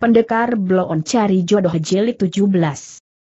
Pendekar Bloon cari jodoh jilid 17.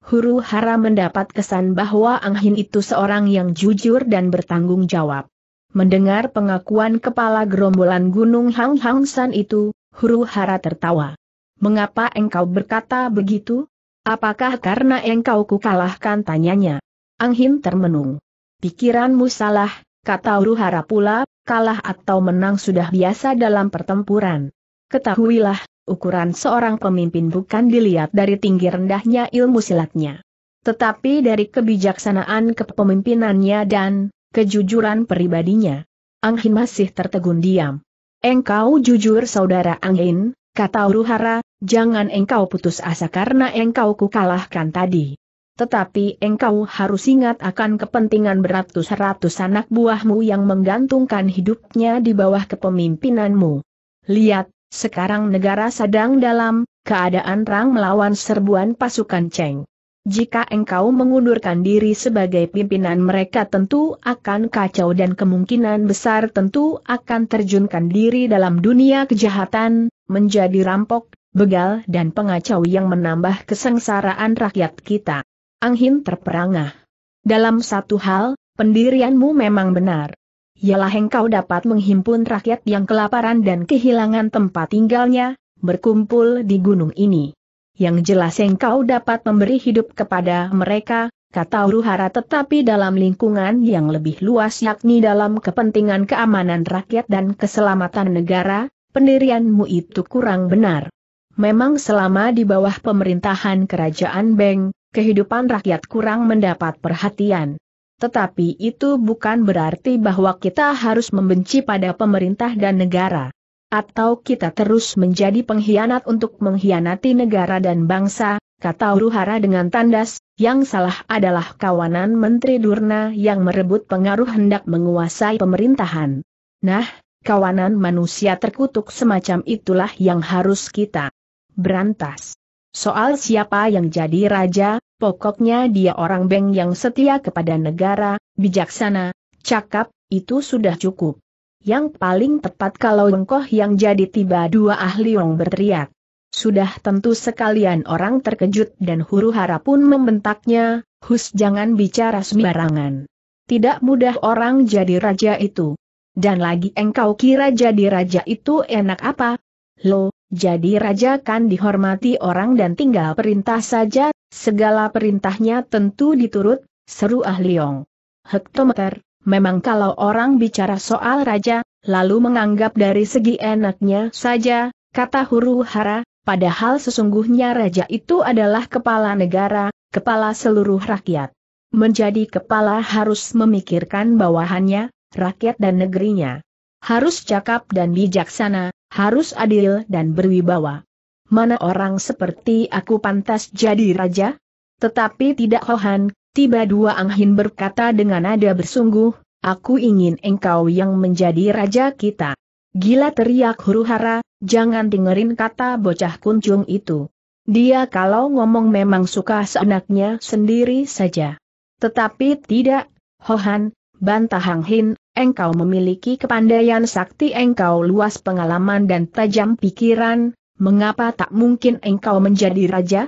Huru hara mendapat kesan bahwa Ang itu seorang yang jujur dan bertanggung jawab. Mendengar pengakuan kepala gerombolan Gunung Hang Hang San itu, Huru hara tertawa. Mengapa engkau berkata begitu? Apakah karena engkau kukalahkan tanyanya? Ang termenung. Pikiranmu salah, kata Huru hara pula, kalah atau menang sudah biasa dalam pertempuran. Ketahuilah, ukuran seorang pemimpin bukan dilihat dari tinggi rendahnya ilmu silatnya. Tetapi dari kebijaksanaan kepemimpinannya dan kejujuran pribadinya. Anghin masih tertegun diam. Engkau jujur saudara Anghin, kata Uruhara, jangan engkau putus asa karena engkau kukalahkan tadi. Tetapi engkau harus ingat akan kepentingan beratus-ratus anak buahmu yang menggantungkan hidupnya di bawah kepemimpinanmu. Lihat, sekarang negara sedang dalam keadaan rang melawan serbuan pasukan Cheng. Jika engkau mengundurkan diri sebagai pimpinan mereka tentu akan kacau dan kemungkinan besar tentu akan terjunkan diri dalam dunia kejahatan, menjadi rampok, begal dan pengacau yang menambah kesengsaraan rakyat kita. Anghin terperangah. Dalam satu hal, pendirianmu memang benar ialah engkau dapat menghimpun rakyat yang kelaparan dan kehilangan tempat tinggalnya, berkumpul di gunung ini. Yang jelas engkau dapat memberi hidup kepada mereka, kata Uruhara tetapi dalam lingkungan yang lebih luas yakni dalam kepentingan keamanan rakyat dan keselamatan negara, pendirianmu itu kurang benar. Memang selama di bawah pemerintahan kerajaan Beng, kehidupan rakyat kurang mendapat perhatian. Tetapi itu bukan berarti bahwa kita harus membenci pada pemerintah dan negara. Atau kita terus menjadi pengkhianat untuk mengkhianati negara dan bangsa, kata Uruhara dengan tandas, yang salah adalah kawanan Menteri Durna yang merebut pengaruh hendak menguasai pemerintahan. Nah, kawanan manusia terkutuk semacam itulah yang harus kita berantas. Soal siapa yang jadi raja, Pokoknya dia orang Beng yang setia kepada negara, bijaksana, cakap, itu sudah cukup. Yang paling tepat kalau Wengkoh yang jadi tiba dua ahli Yong berteriak. Sudah tentu sekalian orang terkejut dan huru hara pun membentaknya, Hus jangan bicara sembarangan. Tidak mudah orang jadi raja itu. Dan lagi engkau kira jadi raja itu enak apa? Lo, jadi raja kan dihormati orang dan tinggal perintah saja, Segala perintahnya tentu diturut, seru Ah Liong. Hektometer, memang kalau orang bicara soal raja, lalu menganggap dari segi enaknya saja, kata huru hara, padahal sesungguhnya raja itu adalah kepala negara, kepala seluruh rakyat. Menjadi kepala harus memikirkan bawahannya, rakyat dan negerinya. Harus cakap dan bijaksana, harus adil dan berwibawa mana orang seperti aku pantas jadi raja? Tetapi tidak Hohan, tiba dua Anghin berkata dengan nada bersungguh, aku ingin engkau yang menjadi raja kita. Gila teriak Huruhara, jangan dengerin kata bocah kuncung itu. Dia kalau ngomong memang suka seenaknya sendiri saja. Tetapi tidak, Hohan, bantah Anghin, engkau memiliki kepandaian sakti engkau luas pengalaman dan tajam pikiran, mengapa tak mungkin engkau menjadi raja?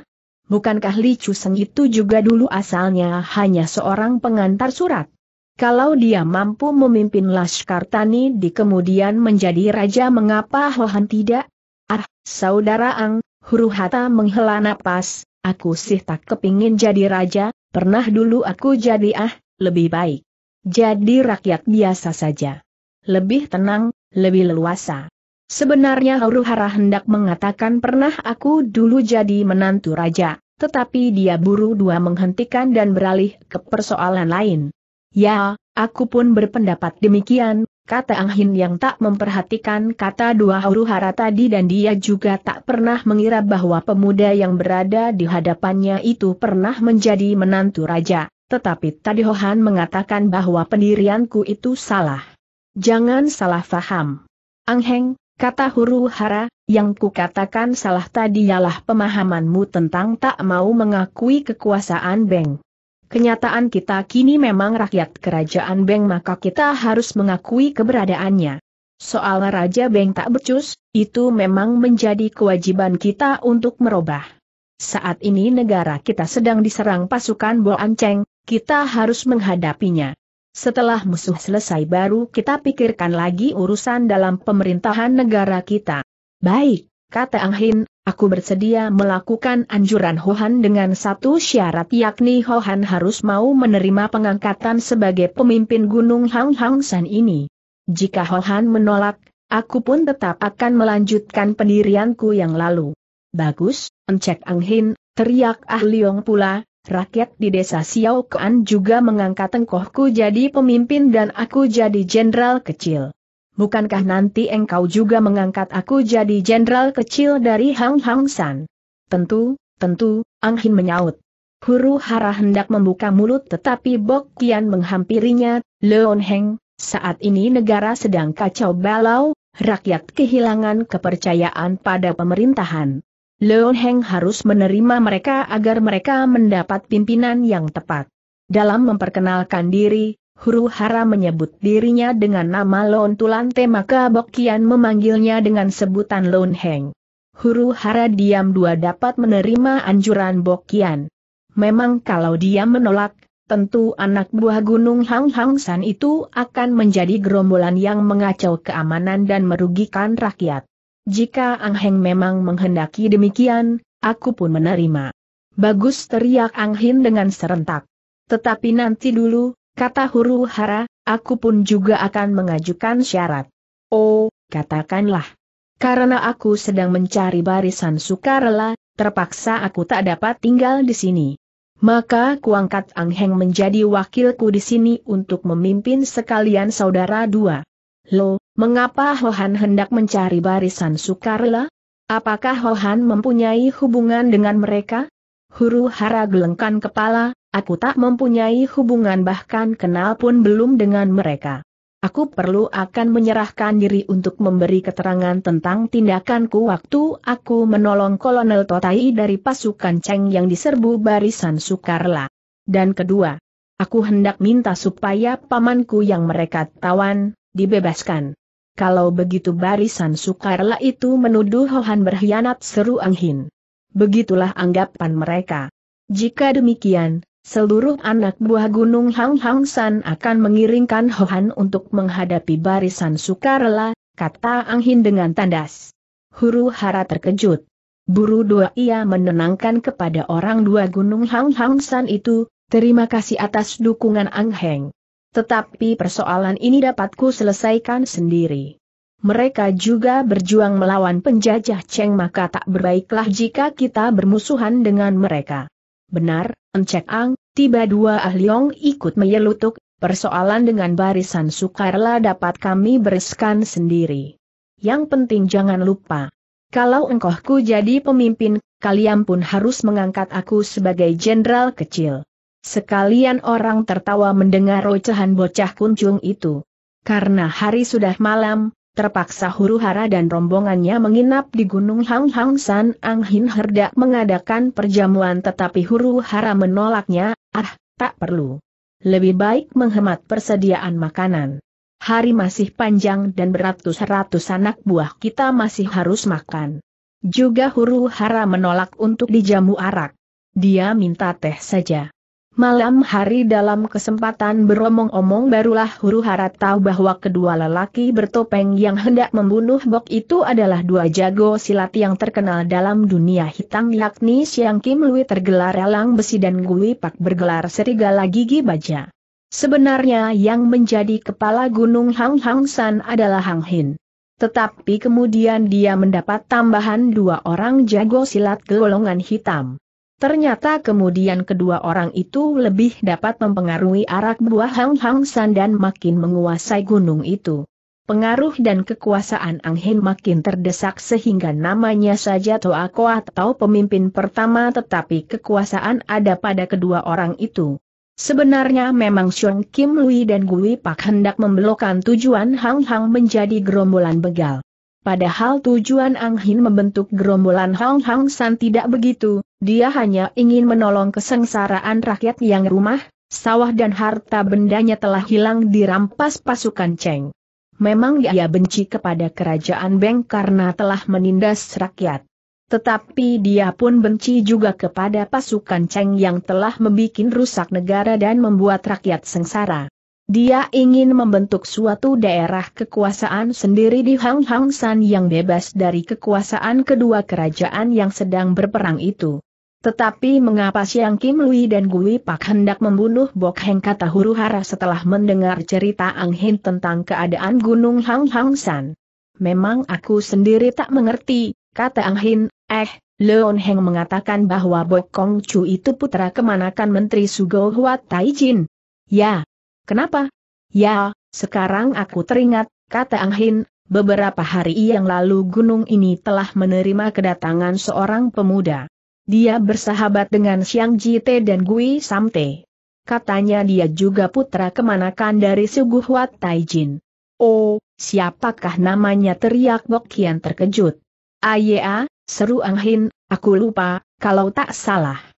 Bukankah Li Chuseng itu juga dulu asalnya hanya seorang pengantar surat? Kalau dia mampu memimpin Laskar Tani di kemudian menjadi raja mengapa Hohan tidak? Ah, saudara Ang, huru hata menghela napas, aku sih tak kepingin jadi raja, pernah dulu aku jadi ah, lebih baik. Jadi rakyat biasa saja. Lebih tenang, lebih leluasa. Sebenarnya Huru Hara hendak mengatakan pernah aku dulu jadi menantu raja, tetapi dia buru dua menghentikan dan beralih ke persoalan lain. Ya, aku pun berpendapat demikian, kata Anghin yang tak memperhatikan kata dua Huru Hara tadi dan dia juga tak pernah mengira bahwa pemuda yang berada di hadapannya itu pernah menjadi menantu raja, tetapi tadi Hohan mengatakan bahwa pendirianku itu salah. Jangan salah faham. Angheng, Kata huru hara, yang kukatakan salah tadi ialah pemahamanmu tentang tak mau mengakui kekuasaan Beng. Kenyataan kita kini memang rakyat kerajaan Beng maka kita harus mengakui keberadaannya. Soal Raja Beng tak becus, itu memang menjadi kewajiban kita untuk merubah. Saat ini negara kita sedang diserang pasukan Boanceng, kita harus menghadapinya. Setelah musuh selesai baru kita pikirkan lagi urusan dalam pemerintahan negara kita. Baik, kata Ang Hin, aku bersedia melakukan anjuran Hohan dengan satu syarat yakni Hohan harus mau menerima pengangkatan sebagai pemimpin Gunung Hang Hang San ini. Jika Hohan menolak, aku pun tetap akan melanjutkan pendirianku yang lalu. Bagus, Encek Ang Hin, teriak Ah Leong pula, Rakyat di desa Xiao Kuan juga mengangkat engkohku jadi pemimpin dan aku jadi jenderal kecil. Bukankah nanti engkau juga mengangkat aku jadi jenderal kecil dari Hang Hang San? Tentu, tentu, Ang Hin menyaut. Huru hara hendak membuka mulut tetapi Bok Kian menghampirinya, Leon Heng, saat ini negara sedang kacau balau, rakyat kehilangan kepercayaan pada pemerintahan. Leon Heng harus menerima mereka agar mereka mendapat pimpinan yang tepat. Dalam memperkenalkan diri, Huru Hara menyebut dirinya dengan nama Lon Tulante maka Bokian memanggilnya dengan sebutan Leon Heng. Huru Hara diam dua dapat menerima anjuran Bokian. Memang kalau dia menolak, tentu anak buah gunung Hang Hang San itu akan menjadi gerombolan yang mengacau keamanan dan merugikan rakyat. Jika Ang Heng memang menghendaki demikian, aku pun menerima. Bagus teriak Ang Hin dengan serentak. Tetapi nanti dulu, kata huru hara, aku pun juga akan mengajukan syarat. Oh, katakanlah. Karena aku sedang mencari barisan sukarela, terpaksa aku tak dapat tinggal di sini. Maka kuangkat Ang Heng menjadi wakilku di sini untuk memimpin sekalian saudara dua. Loh, Mengapa Hohan hendak mencari barisan sukarela? Apakah Hohan mempunyai hubungan dengan mereka? Huru hara gelengkan kepala, aku tak mempunyai hubungan bahkan kenal pun belum dengan mereka. Aku perlu akan menyerahkan diri untuk memberi keterangan tentang tindakanku waktu aku menolong Kolonel Totai dari pasukan Cheng yang diserbu barisan Sukarla. Dan kedua, aku hendak minta supaya pamanku yang mereka tawan, dibebaskan. Kalau begitu barisan sukarela itu menuduh Hohan berkhianat seru Ang Hin. Begitulah anggapan mereka. Jika demikian, seluruh anak buah Gunung Hang Hang San akan mengiringkan Hohan untuk menghadapi barisan sukarela, kata Ang Hin dengan tandas. Huru hara terkejut. Buru dua ia menenangkan kepada orang dua gunung Hang Hang San itu, terima kasih atas dukungan Ang Heng. Tetapi persoalan ini dapatku selesaikan sendiri. Mereka juga berjuang melawan penjajah Cheng maka tak berbaiklah jika kita bermusuhan dengan mereka. Benar, Encek Ang, tiba dua ahli ikut menyelutuk, persoalan dengan barisan Sukarla dapat kami bereskan sendiri. Yang penting jangan lupa. Kalau engkohku jadi pemimpin, kalian pun harus mengangkat aku sebagai jenderal kecil. Sekalian orang tertawa mendengar ocehan bocah kuncung itu. Karena hari sudah malam, terpaksa huru hara dan rombongannya menginap di Gunung Hang Hang San Ang Hin Herdak mengadakan perjamuan tetapi huru hara menolaknya, ah, tak perlu. Lebih baik menghemat persediaan makanan. Hari masih panjang dan beratus-ratus anak buah kita masih harus makan. Juga huru hara menolak untuk dijamu arak. Dia minta teh saja. Malam hari dalam kesempatan beromong-omong barulah huru-hara tahu bahwa kedua lelaki bertopeng yang hendak membunuh Bok itu adalah dua jago silat yang terkenal dalam dunia hitam yakni Siang Kim Lui tergelar elang besi dan Gui Pak bergelar serigala gigi baja. Sebenarnya yang menjadi kepala gunung Hang Hang San adalah Hang Hin. Tetapi kemudian dia mendapat tambahan dua orang jago silat golongan hitam. Ternyata kemudian kedua orang itu lebih dapat mempengaruhi arak buah Hang Hang San dan makin menguasai gunung itu. Pengaruh dan kekuasaan Ang Hin makin terdesak sehingga namanya saja Toa Koat atau pemimpin pertama tetapi kekuasaan ada pada kedua orang itu. Sebenarnya memang Xiong Kim Lui dan Gui Pak hendak membelokkan tujuan Hang Hang menjadi gerombolan begal. Padahal tujuan Ang Hin membentuk gerombolan Hang Hang San tidak begitu, dia hanya ingin menolong kesengsaraan rakyat yang rumah, sawah dan harta bendanya telah hilang dirampas pasukan Cheng. Memang dia benci kepada kerajaan Beng karena telah menindas rakyat. Tetapi dia pun benci juga kepada pasukan Cheng yang telah membuat rusak negara dan membuat rakyat sengsara. Dia ingin membentuk suatu daerah kekuasaan sendiri di Hang Hang San yang bebas dari kekuasaan kedua kerajaan yang sedang berperang itu. Tetapi mengapa Siang Kim Lui dan Gui Pak hendak membunuh Bok Heng kata huru hara setelah mendengar cerita Ang Hin tentang keadaan Gunung Hang Hang San. Memang aku sendiri tak mengerti, kata Ang Hin, eh, Leon Heng mengatakan bahwa Bok Kong Chu itu putra kemanakan Menteri Sugo Hua Taijin. Ya, Kenapa? Ya, sekarang aku teringat, kata Ang Hin. beberapa hari yang lalu gunung ini telah menerima kedatangan seorang pemuda. Dia bersahabat dengan Xiang Jite dan Gui Samte. Katanya dia juga putra kemanakan dari suguh Wat Taijin. Oh, siapakah namanya teriak Bok Bokian terkejut. Aya, ah, seru Ang Hin. aku lupa, kalau tak salah.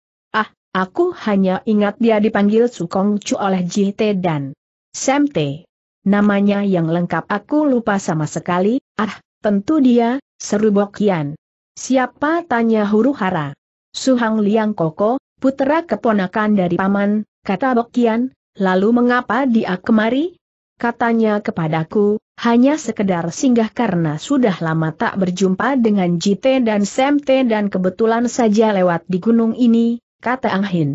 Aku hanya ingat dia dipanggil Sukong Chu oleh JT dan Sam T. Namanya yang lengkap aku lupa sama sekali, ah, tentu dia, seru Bokian. Siapa tanya huru hara? Suhang Liang Koko, putera keponakan dari paman, kata Bokian, lalu mengapa dia kemari? Katanya kepadaku, hanya sekedar singgah karena sudah lama tak berjumpa dengan JT dan Sam T dan kebetulan saja lewat di gunung ini, kata Ang Hin.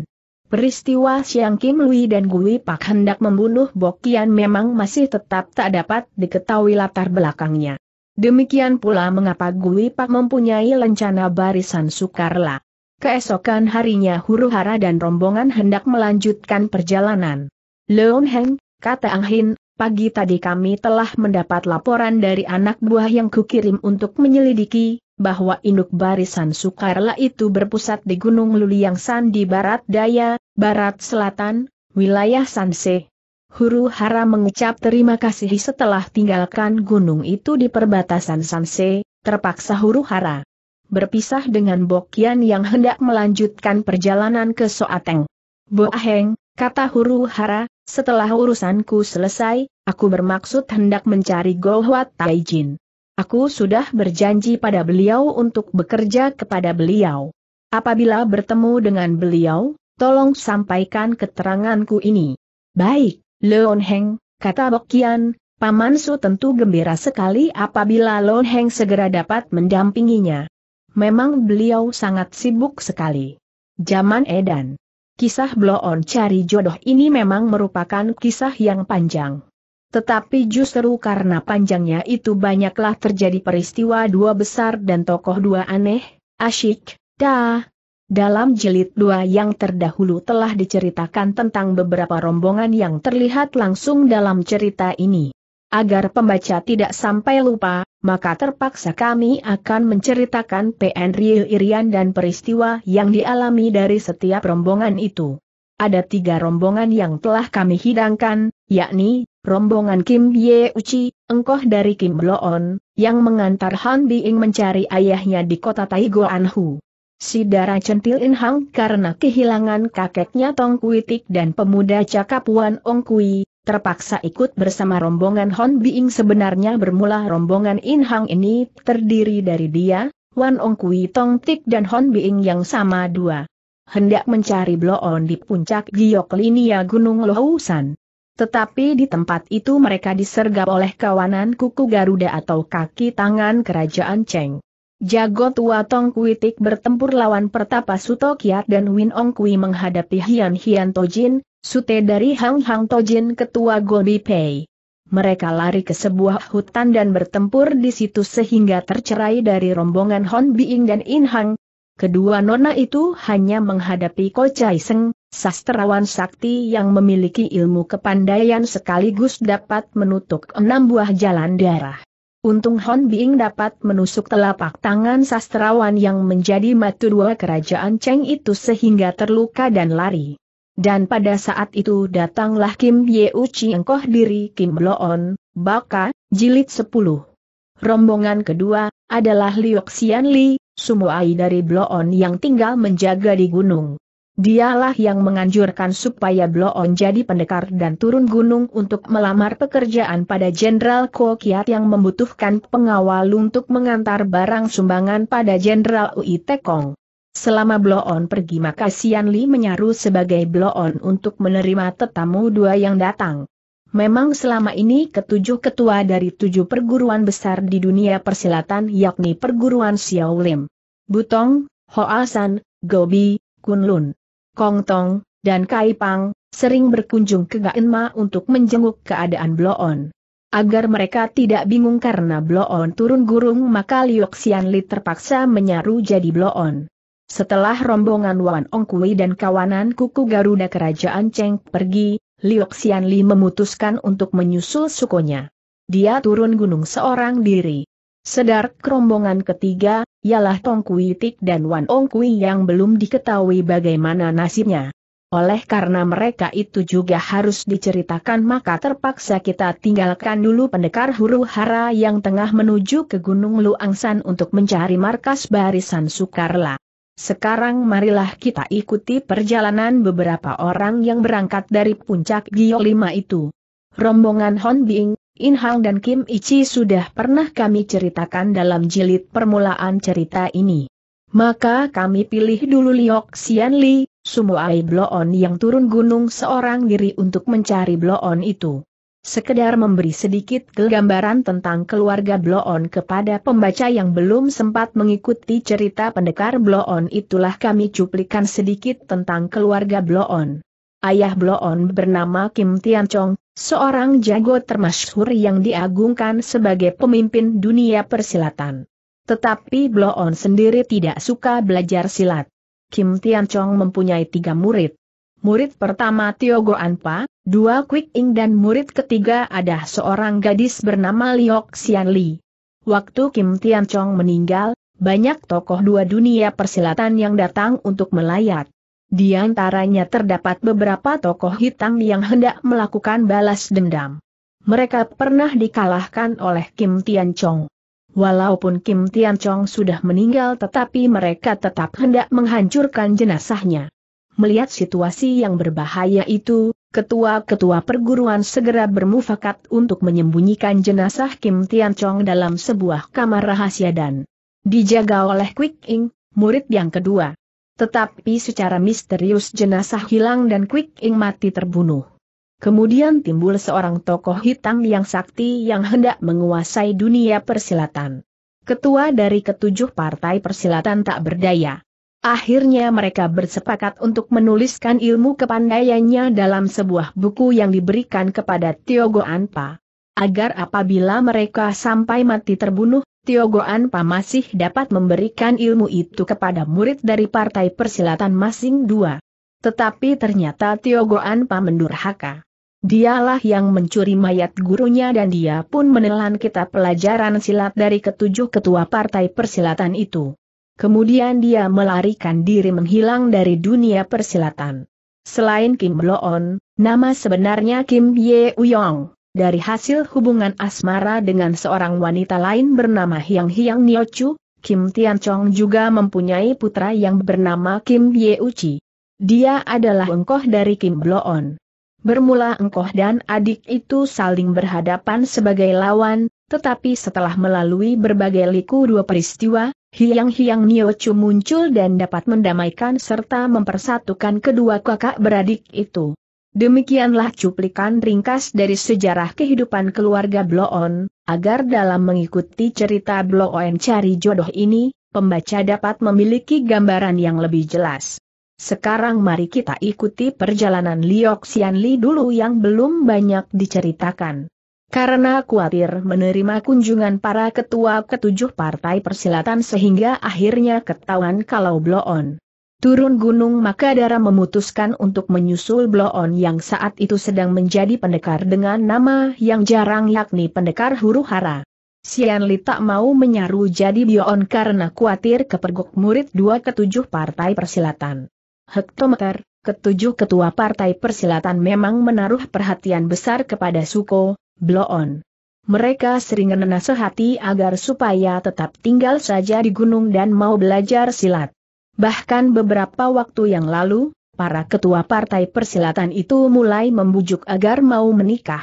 Peristiwa Siang Kim Lui dan Gui Pak hendak membunuh Bokian memang masih tetap tak dapat diketahui latar belakangnya. Demikian pula mengapa Gui Pak mempunyai lencana barisan Sukarla. Keesokan harinya huru hara dan rombongan hendak melanjutkan perjalanan. Leon Heng, kata Ang Hin, pagi tadi kami telah mendapat laporan dari anak buah yang kukirim untuk menyelidiki, bahwa induk barisan Sukarela itu berpusat di Gunung Luliang San di barat daya, barat selatan, wilayah Sanse. Huru Hara mengucap terima kasih setelah tinggalkan gunung itu di perbatasan Sanse, terpaksa Huru Hara berpisah dengan Bokian yang hendak melanjutkan perjalanan ke Soateng. Boaheng, kata Huru Hara, setelah urusanku selesai, aku bermaksud hendak mencari Gohwat Taijin. Aku sudah berjanji pada beliau untuk bekerja kepada beliau. Apabila bertemu dengan beliau, tolong sampaikan keteranganku ini. Baik, Leon Heng, kata Bokian, Paman Su tentu gembira sekali apabila Leon Heng segera dapat mendampinginya. Memang beliau sangat sibuk sekali. Zaman Edan. Kisah Bloon cari jodoh ini memang merupakan kisah yang panjang. Tetapi justru karena panjangnya itu banyaklah terjadi peristiwa dua besar dan tokoh dua aneh, asyik, dah. Dalam jilid dua yang terdahulu telah diceritakan tentang beberapa rombongan yang terlihat langsung dalam cerita ini. Agar pembaca tidak sampai lupa, maka terpaksa kami akan menceritakan PN Rio Irian dan peristiwa yang dialami dari setiap rombongan itu ada tiga rombongan yang telah kami hidangkan, yakni, rombongan Kim Ye Uchi, engkoh dari Kim Bloon, yang mengantar Han Biing mencari ayahnya di kota Taigo Anhu. Si darah centil In Hang karena kehilangan kakeknya Tong Kuitik dan pemuda cakap Wan Ong Kui, terpaksa ikut bersama rombongan Hon Biing sebenarnya bermula rombongan In Hang ini terdiri dari dia, Wan Ong Kui Tong Tik dan Hon Biing yang sama dua hendak mencari blow on di puncak linia Gunung Lohusan. Tetapi di tempat itu mereka disergap oleh kawanan kuku Garuda atau kaki tangan kerajaan Cheng. Jago tua Tong Kuitik bertempur lawan Pertapa Suto Kiat dan Win Ong Kui menghadapi Hian Hian Tojin, sute dari Hang Hang Tojin ketua Gobi Pei. Mereka lari ke sebuah hutan dan bertempur di situ sehingga tercerai dari rombongan Hon Biing dan In Hang, Kedua nona itu hanya menghadapi Ko Chai Seng, sastrawan sakti yang memiliki ilmu kepandaian sekaligus dapat menutup enam buah jalan darah. Untung Hon Bing dapat menusuk telapak tangan sastrawan yang menjadi matu dua kerajaan Cheng itu sehingga terluka dan lari. Dan pada saat itu datanglah Kim Ye Uchi engkoh diri Kim Loon, Baka, Jilid 10. Rombongan kedua, adalah Liu Xian Li, Sumuai dari Bloon yang tinggal menjaga di gunung. Dialah yang menganjurkan supaya Bloon jadi pendekar dan turun gunung untuk melamar pekerjaan pada Jenderal Kokiat yang membutuhkan pengawal untuk mengantar barang sumbangan pada Jenderal Ui Tekong. Selama Bloon pergi maka Sian Li menyaru sebagai Bloon untuk menerima tetamu dua yang datang. Memang selama ini ketujuh ketua dari tujuh perguruan besar di dunia persilatan yakni perguruan Xiaolim, Butong, Hoa San, Gobi, Kunlun, Kongtong, dan Kaipang, sering berkunjung ke Gaenma untuk menjenguk keadaan Bloon. Agar mereka tidak bingung karena Bloon turun gurung maka Liu Xianli terpaksa menyaru jadi Bloon. Setelah rombongan Wan Ong Ongkui dan kawanan kuku Garuda Kerajaan Cheng pergi, Liu Xianli memutuskan untuk menyusul sukunya. Dia turun gunung seorang diri. Sedar kerombongan ketiga, ialah Tong Kui Tik dan Wan Ong Kui yang belum diketahui bagaimana nasibnya. Oleh karena mereka itu juga harus diceritakan maka terpaksa kita tinggalkan dulu pendekar huru hara yang tengah menuju ke Gunung Luangsan untuk mencari markas barisan Sukarla. Sekarang marilah kita ikuti perjalanan beberapa orang yang berangkat dari puncak Gio 5 itu. Rombongan Hon Bing, In Hang dan Kim Ichi sudah pernah kami ceritakan dalam jilid permulaan cerita ini. Maka kami pilih dulu Liok Xian Li, Sumuai Bloon yang turun gunung seorang diri untuk mencari Bloon itu. Sekedar memberi sedikit gambaran tentang keluarga Bloon kepada pembaca yang belum sempat mengikuti cerita pendekar Bloon itulah kami cuplikan sedikit tentang keluarga Bloon. Ayah Bloon bernama Kim Tian Chong, seorang jago termasyhur yang diagungkan sebagai pemimpin dunia persilatan. Tetapi Bloon sendiri tidak suka belajar silat. Kim Tian Chong mempunyai tiga murid. Murid pertama Tio Goan Pa, Dua Quick Ing dan murid ketiga ada seorang gadis bernama Liok Xian Li. Waktu Kim Tian Chong meninggal, banyak tokoh dua dunia persilatan yang datang untuk melayat. Di antaranya terdapat beberapa tokoh hitam yang hendak melakukan balas dendam. Mereka pernah dikalahkan oleh Kim Tian Chong. Walaupun Kim Tian Chong sudah meninggal tetapi mereka tetap hendak menghancurkan jenazahnya. Melihat situasi yang berbahaya itu, ketua-ketua perguruan segera bermufakat untuk menyembunyikan jenazah Kim Tian Chong dalam sebuah kamar rahasia dan dijaga oleh Quick Ing, murid yang kedua. Tetapi secara misterius jenazah hilang dan Quick Ing mati terbunuh. Kemudian timbul seorang tokoh hitam yang sakti yang hendak menguasai dunia persilatan. Ketua dari ketujuh partai persilatan tak berdaya. Akhirnya mereka bersepakat untuk menuliskan ilmu kepandaiannya dalam sebuah buku yang diberikan kepada Tiogo Anpa. Agar apabila mereka sampai mati terbunuh, Tiogo Anpa masih dapat memberikan ilmu itu kepada murid dari partai persilatan masing dua. Tetapi ternyata Tiogo Anpa mendurhaka. Dialah yang mencuri mayat gurunya dan dia pun menelan kitab pelajaran silat dari ketujuh ketua partai persilatan itu. Kemudian dia melarikan diri menghilang dari dunia persilatan. Selain Kim Loon, nama sebenarnya Kim Ye Uyong. Dari hasil hubungan asmara dengan seorang wanita lain bernama Hyang Hyang Niochu, Kim Tian Chong juga mempunyai putra yang bernama Kim Ye Uchi. Dia adalah engkoh dari Kim Bloon. Bermula engkoh dan adik itu saling berhadapan sebagai lawan, tetapi setelah melalui berbagai liku dua peristiwa, Hiang-hiang Chu muncul dan dapat mendamaikan serta mempersatukan kedua kakak beradik itu. Demikianlah cuplikan ringkas dari sejarah kehidupan keluarga Bloon, agar dalam mengikuti cerita Bloon cari jodoh ini, pembaca dapat memiliki gambaran yang lebih jelas. Sekarang mari kita ikuti perjalanan Liok Xianli dulu yang belum banyak diceritakan. Karena khawatir menerima kunjungan para ketua ketujuh partai persilatan sehingga akhirnya ketahuan kalau Bloon Turun gunung maka Dara memutuskan untuk menyusul Bloon yang saat itu sedang menjadi pendekar dengan nama yang jarang yakni pendekar huru hara. Sian Li tak mau menyaru jadi Bion karena khawatir kepergok murid dua ketujuh partai persilatan. Hektometer, ketujuh ketua partai persilatan memang menaruh perhatian besar kepada Suko, Bloon. Mereka sering menasehati agar supaya tetap tinggal saja di gunung dan mau belajar silat. Bahkan beberapa waktu yang lalu, para ketua partai persilatan itu mulai membujuk agar mau menikah.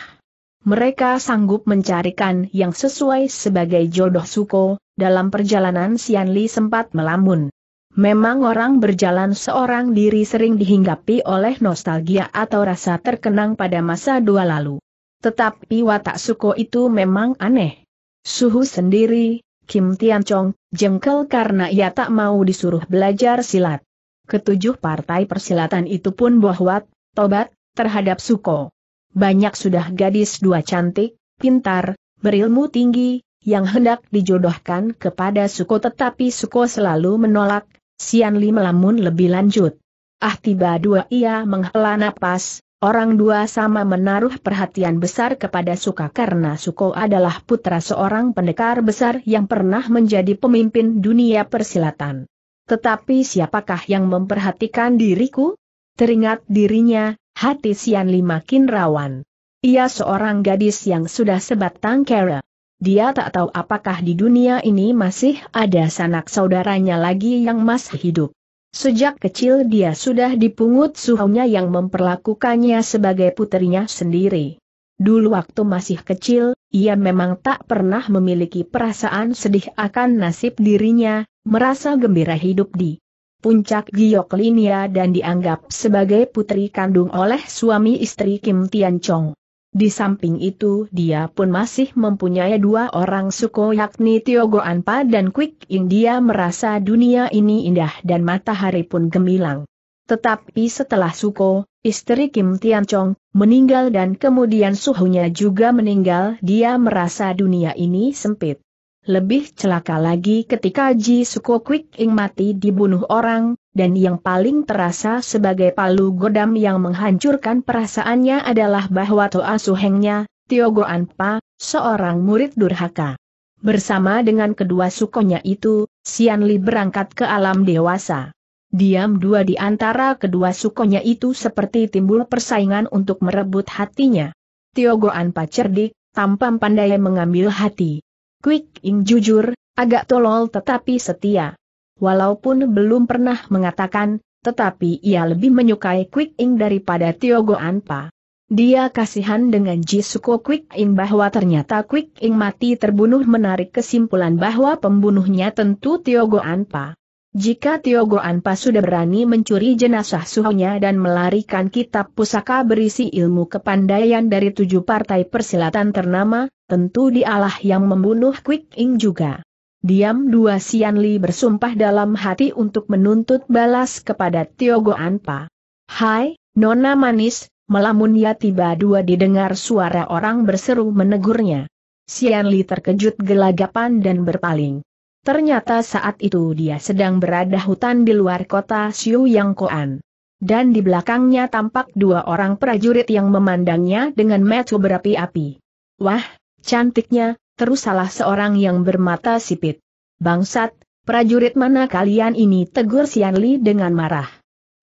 Mereka sanggup mencarikan yang sesuai sebagai jodoh suko, dalam perjalanan Sianli sempat melamun. Memang orang berjalan seorang diri sering dihinggapi oleh nostalgia atau rasa terkenang pada masa dua lalu. Tetapi watak Suko itu memang aneh. Suhu sendiri, Kim Tian Chong, jengkel karena ia tak mau disuruh belajar silat. Ketujuh partai persilatan itu pun bohwat, tobat, terhadap Suko. Banyak sudah gadis dua cantik, pintar, berilmu tinggi, yang hendak dijodohkan kepada Suko tetapi Suko selalu menolak, Sian Li melamun lebih lanjut. Ah tiba dua ia menghela napas, Orang dua sama menaruh perhatian besar kepada Suka karena Suko adalah putra seorang pendekar besar yang pernah menjadi pemimpin dunia persilatan. Tetapi siapakah yang memperhatikan diriku? Teringat dirinya, hati Sian Li makin rawan. Ia seorang gadis yang sudah sebatang kera. Dia tak tahu apakah di dunia ini masih ada sanak saudaranya lagi yang masih hidup. Sejak kecil dia sudah dipungut suhunya yang memperlakukannya sebagai putrinya sendiri. Dulu waktu masih kecil, ia memang tak pernah memiliki perasaan sedih akan nasib dirinya, merasa gembira hidup di puncak Gioklinia dan dianggap sebagai putri kandung oleh suami istri Kim Tian Chong. Di samping itu dia pun masih mempunyai dua orang suku yakni Tiogo Anpa dan Quick dia merasa dunia ini indah dan matahari pun gemilang. Tetapi setelah Suko, istri Kim Tian Chong, meninggal dan kemudian suhunya juga meninggal dia merasa dunia ini sempit. Lebih celaka lagi ketika Ji Suko Kwik Ing mati dibunuh orang, dan yang paling terasa sebagai palu godam yang menghancurkan perasaannya adalah bahwa Toa Suhengnya, Tiogo Anpa, seorang murid durhaka. Bersama dengan kedua sukonya itu, Sian Li berangkat ke alam dewasa. Diam dua di antara kedua sukonya itu seperti timbul persaingan untuk merebut hatinya. Tiogo Anpa cerdik, tampan pandai mengambil hati Quick Ing jujur, agak tolol tetapi setia. Walaupun belum pernah mengatakan, tetapi ia lebih menyukai Quick Ing daripada Tiogo Anpa. Dia kasihan dengan Jisuko Quick Ing bahwa ternyata Quick Ing mati terbunuh menarik kesimpulan bahwa pembunuhnya tentu Tiogo Anpa. Jika Tiogo Anpa sudah berani mencuri jenazah suhunya dan melarikan kitab pusaka berisi ilmu kepandaian dari tujuh partai persilatan ternama, tentu dialah yang membunuh Quick Ing juga. Diam dua Sian Li bersumpah dalam hati untuk menuntut balas kepada Tiogo Anpa. Hai, Nona Manis, melamun ya tiba dua didengar suara orang berseru menegurnya. Sian Li terkejut gelagapan dan berpaling. Ternyata saat itu dia sedang berada hutan di luar kota Xiu Yang Koan. Dan di belakangnya tampak dua orang prajurit yang memandangnya dengan mata berapi-api. Wah, Cantiknya, terus salah seorang yang bermata sipit. Bangsat, prajurit mana kalian ini tegur Sianli dengan marah.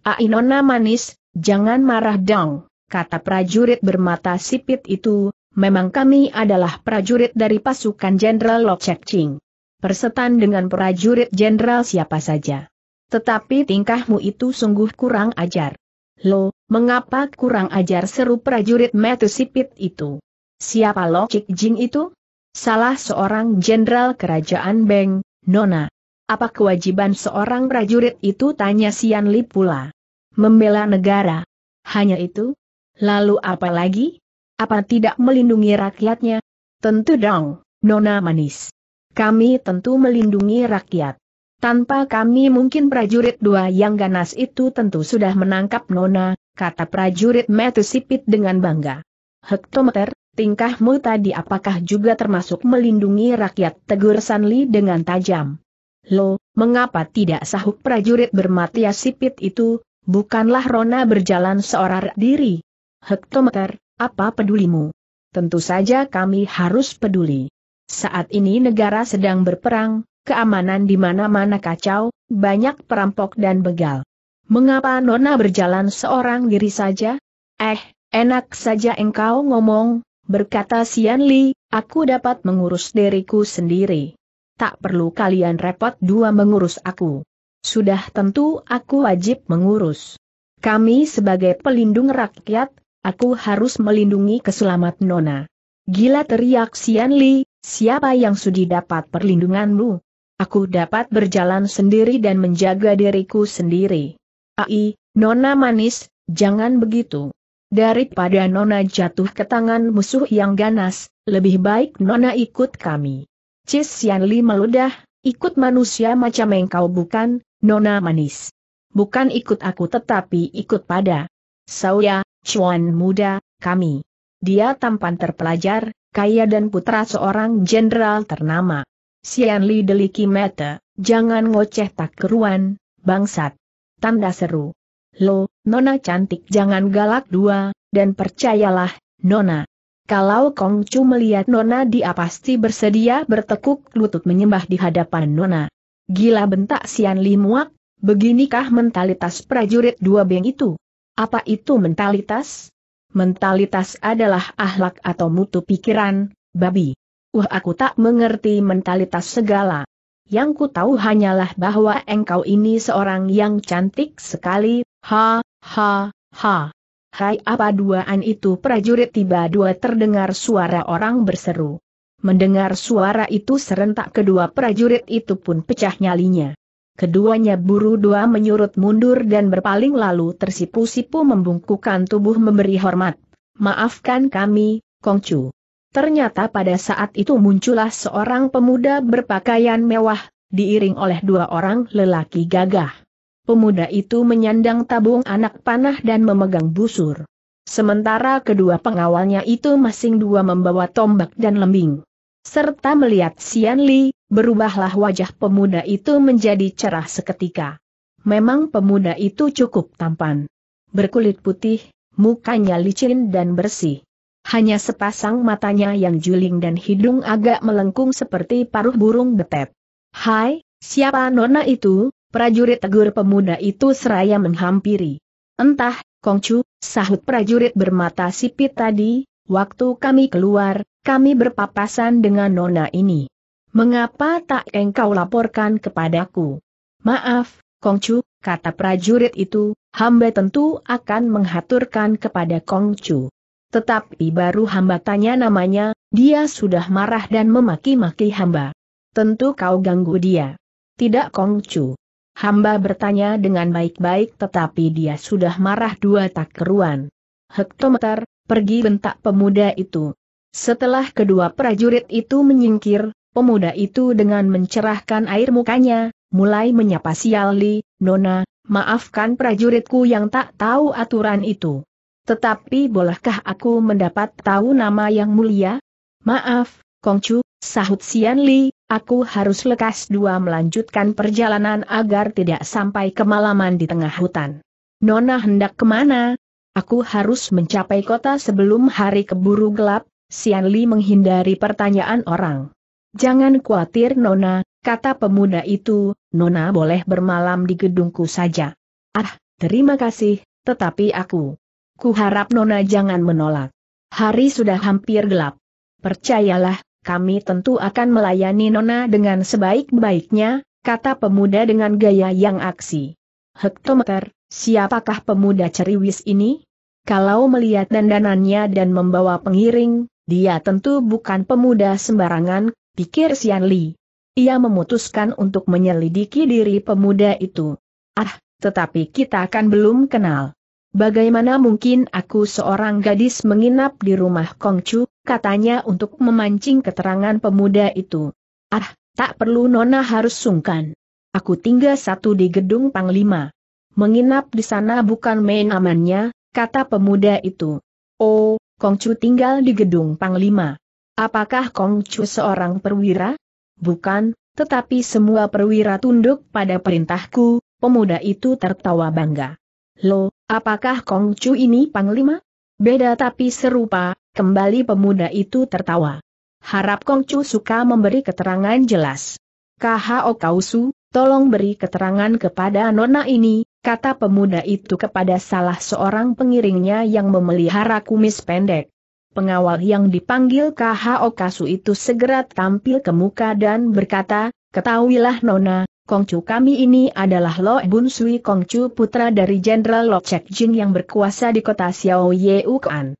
Ainona manis, jangan marah dong, kata prajurit bermata sipit itu, memang kami adalah prajurit dari pasukan Jenderal Lok Chek Ching. Persetan dengan prajurit jenderal siapa saja. Tetapi tingkahmu itu sungguh kurang ajar. Lo, mengapa kurang ajar seru prajurit metu sipit itu? Siapa Lo Cik Jing itu? Salah seorang jenderal kerajaan Beng, Nona. Apa kewajiban seorang prajurit itu? Tanya Sian Li pula. Membela negara. Hanya itu? Lalu apa lagi? Apa tidak melindungi rakyatnya? Tentu dong, Nona manis. Kami tentu melindungi rakyat. Tanpa kami mungkin prajurit dua yang ganas itu tentu sudah menangkap Nona, kata prajurit Sipit dengan bangga. Hektometer, tingkahmu tadi apakah juga termasuk melindungi rakyat tegur Sanli dengan tajam. Lo, mengapa tidak sahuk prajurit bermatia sipit itu, bukanlah Rona berjalan seorang diri. Hektometer, apa pedulimu? Tentu saja kami harus peduli. Saat ini negara sedang berperang, keamanan di mana-mana kacau, banyak perampok dan begal. Mengapa Nona berjalan seorang diri saja? Eh, enak saja engkau ngomong, berkata Sian Li, aku dapat mengurus diriku sendiri. Tak perlu kalian repot dua mengurus aku. Sudah tentu aku wajib mengurus. Kami sebagai pelindung rakyat, aku harus melindungi keselamatan Nona. Gila teriak Sian Li, siapa yang sudi dapat perlindunganmu? Aku dapat berjalan sendiri dan menjaga diriku sendiri. Ai, Nona manis, jangan begitu. Daripada Nona jatuh ke tangan musuh yang ganas, lebih baik Nona ikut kami. Cis Sianli meludah, ikut manusia macam engkau bukan, Nona manis. Bukan ikut aku tetapi ikut pada. Saya, Chuan muda, kami. Dia tampan terpelajar, kaya dan putra seorang jenderal ternama. Sianli deliki mata, jangan ngoceh tak keruan, bangsat. Tanda seru. Loh, Nona cantik jangan galak dua, dan percayalah, Nona. Kalau Kong Chu melihat Nona dia pasti bersedia bertekuk lutut menyembah di hadapan Nona. Gila bentak Sian Li Muak, beginikah mentalitas prajurit dua beng itu? Apa itu mentalitas? Mentalitas adalah ahlak atau mutu pikiran, babi. Wah aku tak mengerti mentalitas segala. Yang ku tahu hanyalah bahwa engkau ini seorang yang cantik sekali, ha, Ha, ha. Hai apa duaan itu prajurit tiba dua terdengar suara orang berseru. Mendengar suara itu serentak kedua prajurit itu pun pecah nyalinya. Keduanya buru dua menyurut mundur dan berpaling lalu tersipu-sipu membungkukan tubuh memberi hormat. Maafkan kami, Kongcu. Ternyata pada saat itu muncullah seorang pemuda berpakaian mewah, diiring oleh dua orang lelaki gagah pemuda itu menyandang tabung anak panah dan memegang busur. Sementara kedua pengawalnya itu masing dua membawa tombak dan lembing. Serta melihat Sian Li, berubahlah wajah pemuda itu menjadi cerah seketika. Memang pemuda itu cukup tampan. Berkulit putih, mukanya licin dan bersih. Hanya sepasang matanya yang juling dan hidung agak melengkung seperti paruh burung betet. Hai, siapa nona itu? Prajurit tegur pemuda itu seraya menghampiri. Entah, Kongcu, sahut prajurit bermata sipit tadi, waktu kami keluar, kami berpapasan dengan nona ini. Mengapa tak engkau laporkan kepadaku? Maaf, Kongcu, kata prajurit itu, hamba tentu akan menghaturkan kepada Kongcu. Tetapi baru hamba tanya namanya, dia sudah marah dan memaki-maki hamba. Tentu kau ganggu dia. Tidak Kongcu. Hamba bertanya dengan baik-baik tetapi dia sudah marah dua tak keruan. Hektometer, pergi bentak pemuda itu. Setelah kedua prajurit itu menyingkir, pemuda itu dengan mencerahkan air mukanya, mulai menyapa Siali, Nona, maafkan prajuritku yang tak tahu aturan itu. Tetapi bolehkah aku mendapat tahu nama yang mulia? Maaf, Kongcu, sahut Sianli, Aku harus lekas dua melanjutkan perjalanan agar tidak sampai kemalaman di tengah hutan. Nona hendak kemana? Aku harus mencapai kota sebelum hari keburu gelap, Sian Li menghindari pertanyaan orang. Jangan khawatir Nona, kata pemuda itu, Nona boleh bermalam di gedungku saja. Ah, terima kasih, tetapi aku. Kuharap Nona jangan menolak. Hari sudah hampir gelap. Percayalah, kami tentu akan melayani Nona dengan sebaik-baiknya, kata pemuda dengan gaya yang aksi. Hektometer, siapakah pemuda ceriwis ini? Kalau melihat dandanannya dan membawa pengiring, dia tentu bukan pemuda sembarangan, pikir Sian Li. Ia memutuskan untuk menyelidiki diri pemuda itu. Ah, tetapi kita kan belum kenal. Bagaimana mungkin aku seorang gadis menginap di rumah Kongcu, katanya untuk memancing keterangan pemuda itu. Ah, tak perlu Nona harus sungkan. Aku tinggal satu di gedung Panglima. Menginap di sana bukan main amannya, kata pemuda itu. Oh, Kongcu tinggal di gedung Panglima. Apakah Kongcu seorang perwira? Bukan, tetapi semua perwira tunduk pada perintahku, pemuda itu tertawa bangga. Lo, apakah Kongcu ini Panglima? Beda tapi serupa, kembali pemuda itu tertawa. Harap Kongcu suka memberi keterangan jelas. KHO Kausu, tolong beri keterangan kepada nona ini, kata pemuda itu kepada salah seorang pengiringnya yang memelihara kumis pendek. Pengawal yang dipanggil KHO Kasu itu segera tampil ke muka dan berkata, Ketahuilah Nona, Kongcu kami ini adalah Lo Bun Sui Kongcu putra dari Jenderal Lo Chek Jin yang berkuasa di kota Xiao Yeukan.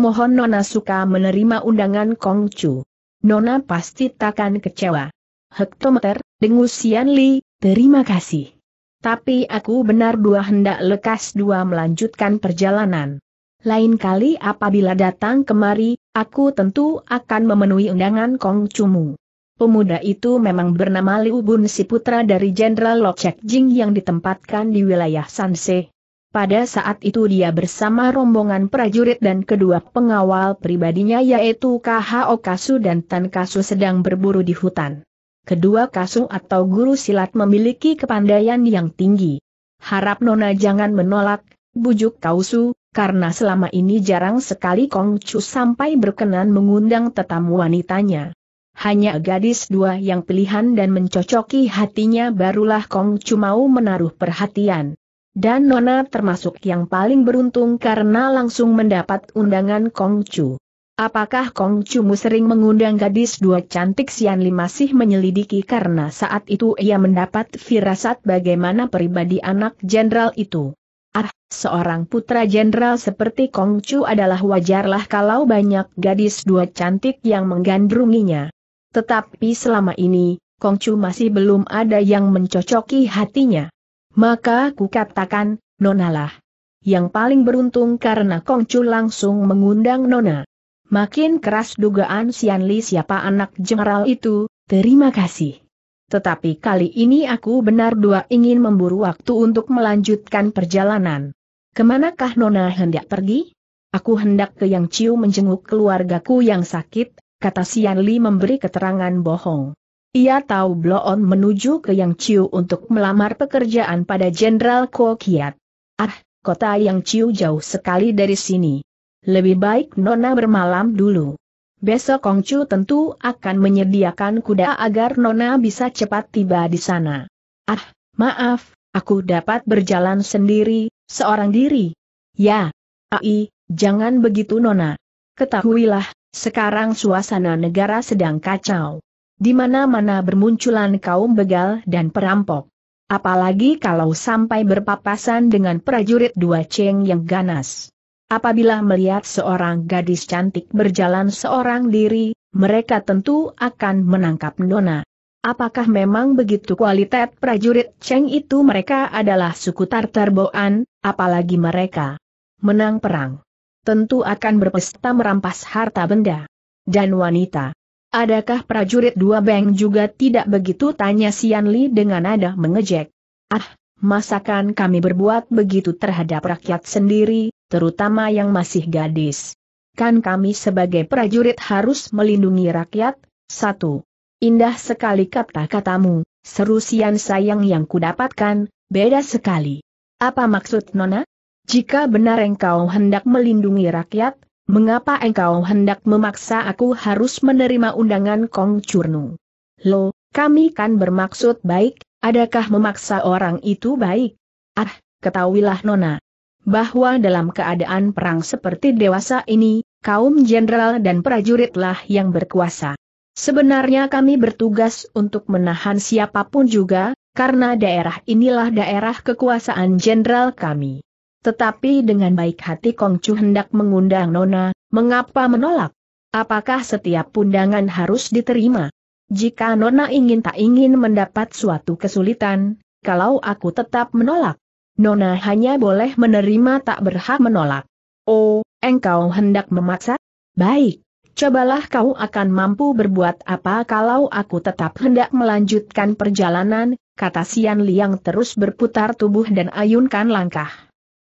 mohon Nona suka menerima undangan Kongcu. Nona pasti takkan kecewa. Hektometer, dengus Sian Li, terima kasih. Tapi aku benar dua hendak lekas dua melanjutkan perjalanan. Lain kali apabila datang kemari, aku tentu akan memenuhi undangan Kongcumu. Pemuda itu memang bernama Liu Bun si putra dari Jenderal Lok Chek Jing yang ditempatkan di wilayah Sanse. Pada saat itu dia bersama rombongan prajurit dan kedua pengawal pribadinya yaitu KHO Kasu dan Tan Kasu sedang berburu di hutan. Kedua Kasu atau guru silat memiliki kepandaian yang tinggi. Harap Nona jangan menolak, bujuk Kausu, karena selama ini jarang sekali Kongcu sampai berkenan mengundang tetamu wanitanya. Hanya gadis dua yang pilihan dan mencocoki hatinya barulah Kong mau menaruh perhatian. Dan Nona termasuk yang paling beruntung karena langsung mendapat undangan Kong Chu. Apakah Kong Chu mu sering mengundang gadis dua cantik Sianli masih menyelidiki karena saat itu ia mendapat firasat bagaimana pribadi anak jenderal itu. Ah, seorang putra jenderal seperti Kong Chu adalah wajarlah kalau banyak gadis dua cantik yang menggandrunginya. Tetapi selama ini, Kongcu masih belum ada yang mencocoki hatinya. Maka ku katakan, Nonalah. Yang paling beruntung karena Kongcu langsung mengundang Nona. Makin keras dugaan Sian siapa anak jenderal itu, terima kasih. Tetapi kali ini aku benar dua ingin memburu waktu untuk melanjutkan perjalanan. Kemanakah Nona hendak pergi? Aku hendak ke Yang Ciu menjenguk keluargaku yang sakit, kata Sian Li memberi keterangan bohong. Ia tahu Bloon menuju ke Yang Chiu untuk melamar pekerjaan pada Jenderal Kuo Kiat. Ah, kota Yang Chiu jauh sekali dari sini. Lebih baik Nona bermalam dulu. Besok Kongcu tentu akan menyediakan kuda agar Nona bisa cepat tiba di sana. Ah, maaf, aku dapat berjalan sendiri, seorang diri. Ya, Ai, jangan begitu Nona. Ketahuilah, sekarang suasana negara sedang kacau. Di mana-mana bermunculan kaum begal dan perampok. Apalagi kalau sampai berpapasan dengan prajurit dua ceng yang ganas. Apabila melihat seorang gadis cantik berjalan seorang diri, mereka tentu akan menangkap Nona. Apakah memang begitu kualitas prajurit Cheng itu mereka adalah suku Tartar Boan, apalagi mereka menang perang tentu akan berpesta merampas harta benda. Dan wanita. Adakah prajurit dua bank juga tidak begitu tanya Sian Li dengan nada mengejek? Ah, masakan kami berbuat begitu terhadap rakyat sendiri, terutama yang masih gadis. Kan kami sebagai prajurit harus melindungi rakyat, satu. Indah sekali kata-katamu, seru Sian sayang yang kudapatkan, beda sekali. Apa maksud Nona? jika benar engkau hendak melindungi rakyat, mengapa engkau hendak memaksa aku harus menerima undangan Kong Curnu? Lo, kami kan bermaksud baik, adakah memaksa orang itu baik? Ah, ketahuilah Nona. Bahwa dalam keadaan perang seperti dewasa ini, kaum jenderal dan prajuritlah yang berkuasa. Sebenarnya kami bertugas untuk menahan siapapun juga, karena daerah inilah daerah kekuasaan jenderal kami. Tetapi dengan baik hati Kongcu hendak mengundang Nona, mengapa menolak? Apakah setiap undangan harus diterima? Jika Nona ingin tak ingin mendapat suatu kesulitan, kalau aku tetap menolak, Nona hanya boleh menerima tak berhak menolak. Oh, engkau hendak memaksa? Baik, cobalah kau akan mampu berbuat apa kalau aku tetap hendak melanjutkan perjalanan, kata Sian Liang terus berputar tubuh dan ayunkan langkah.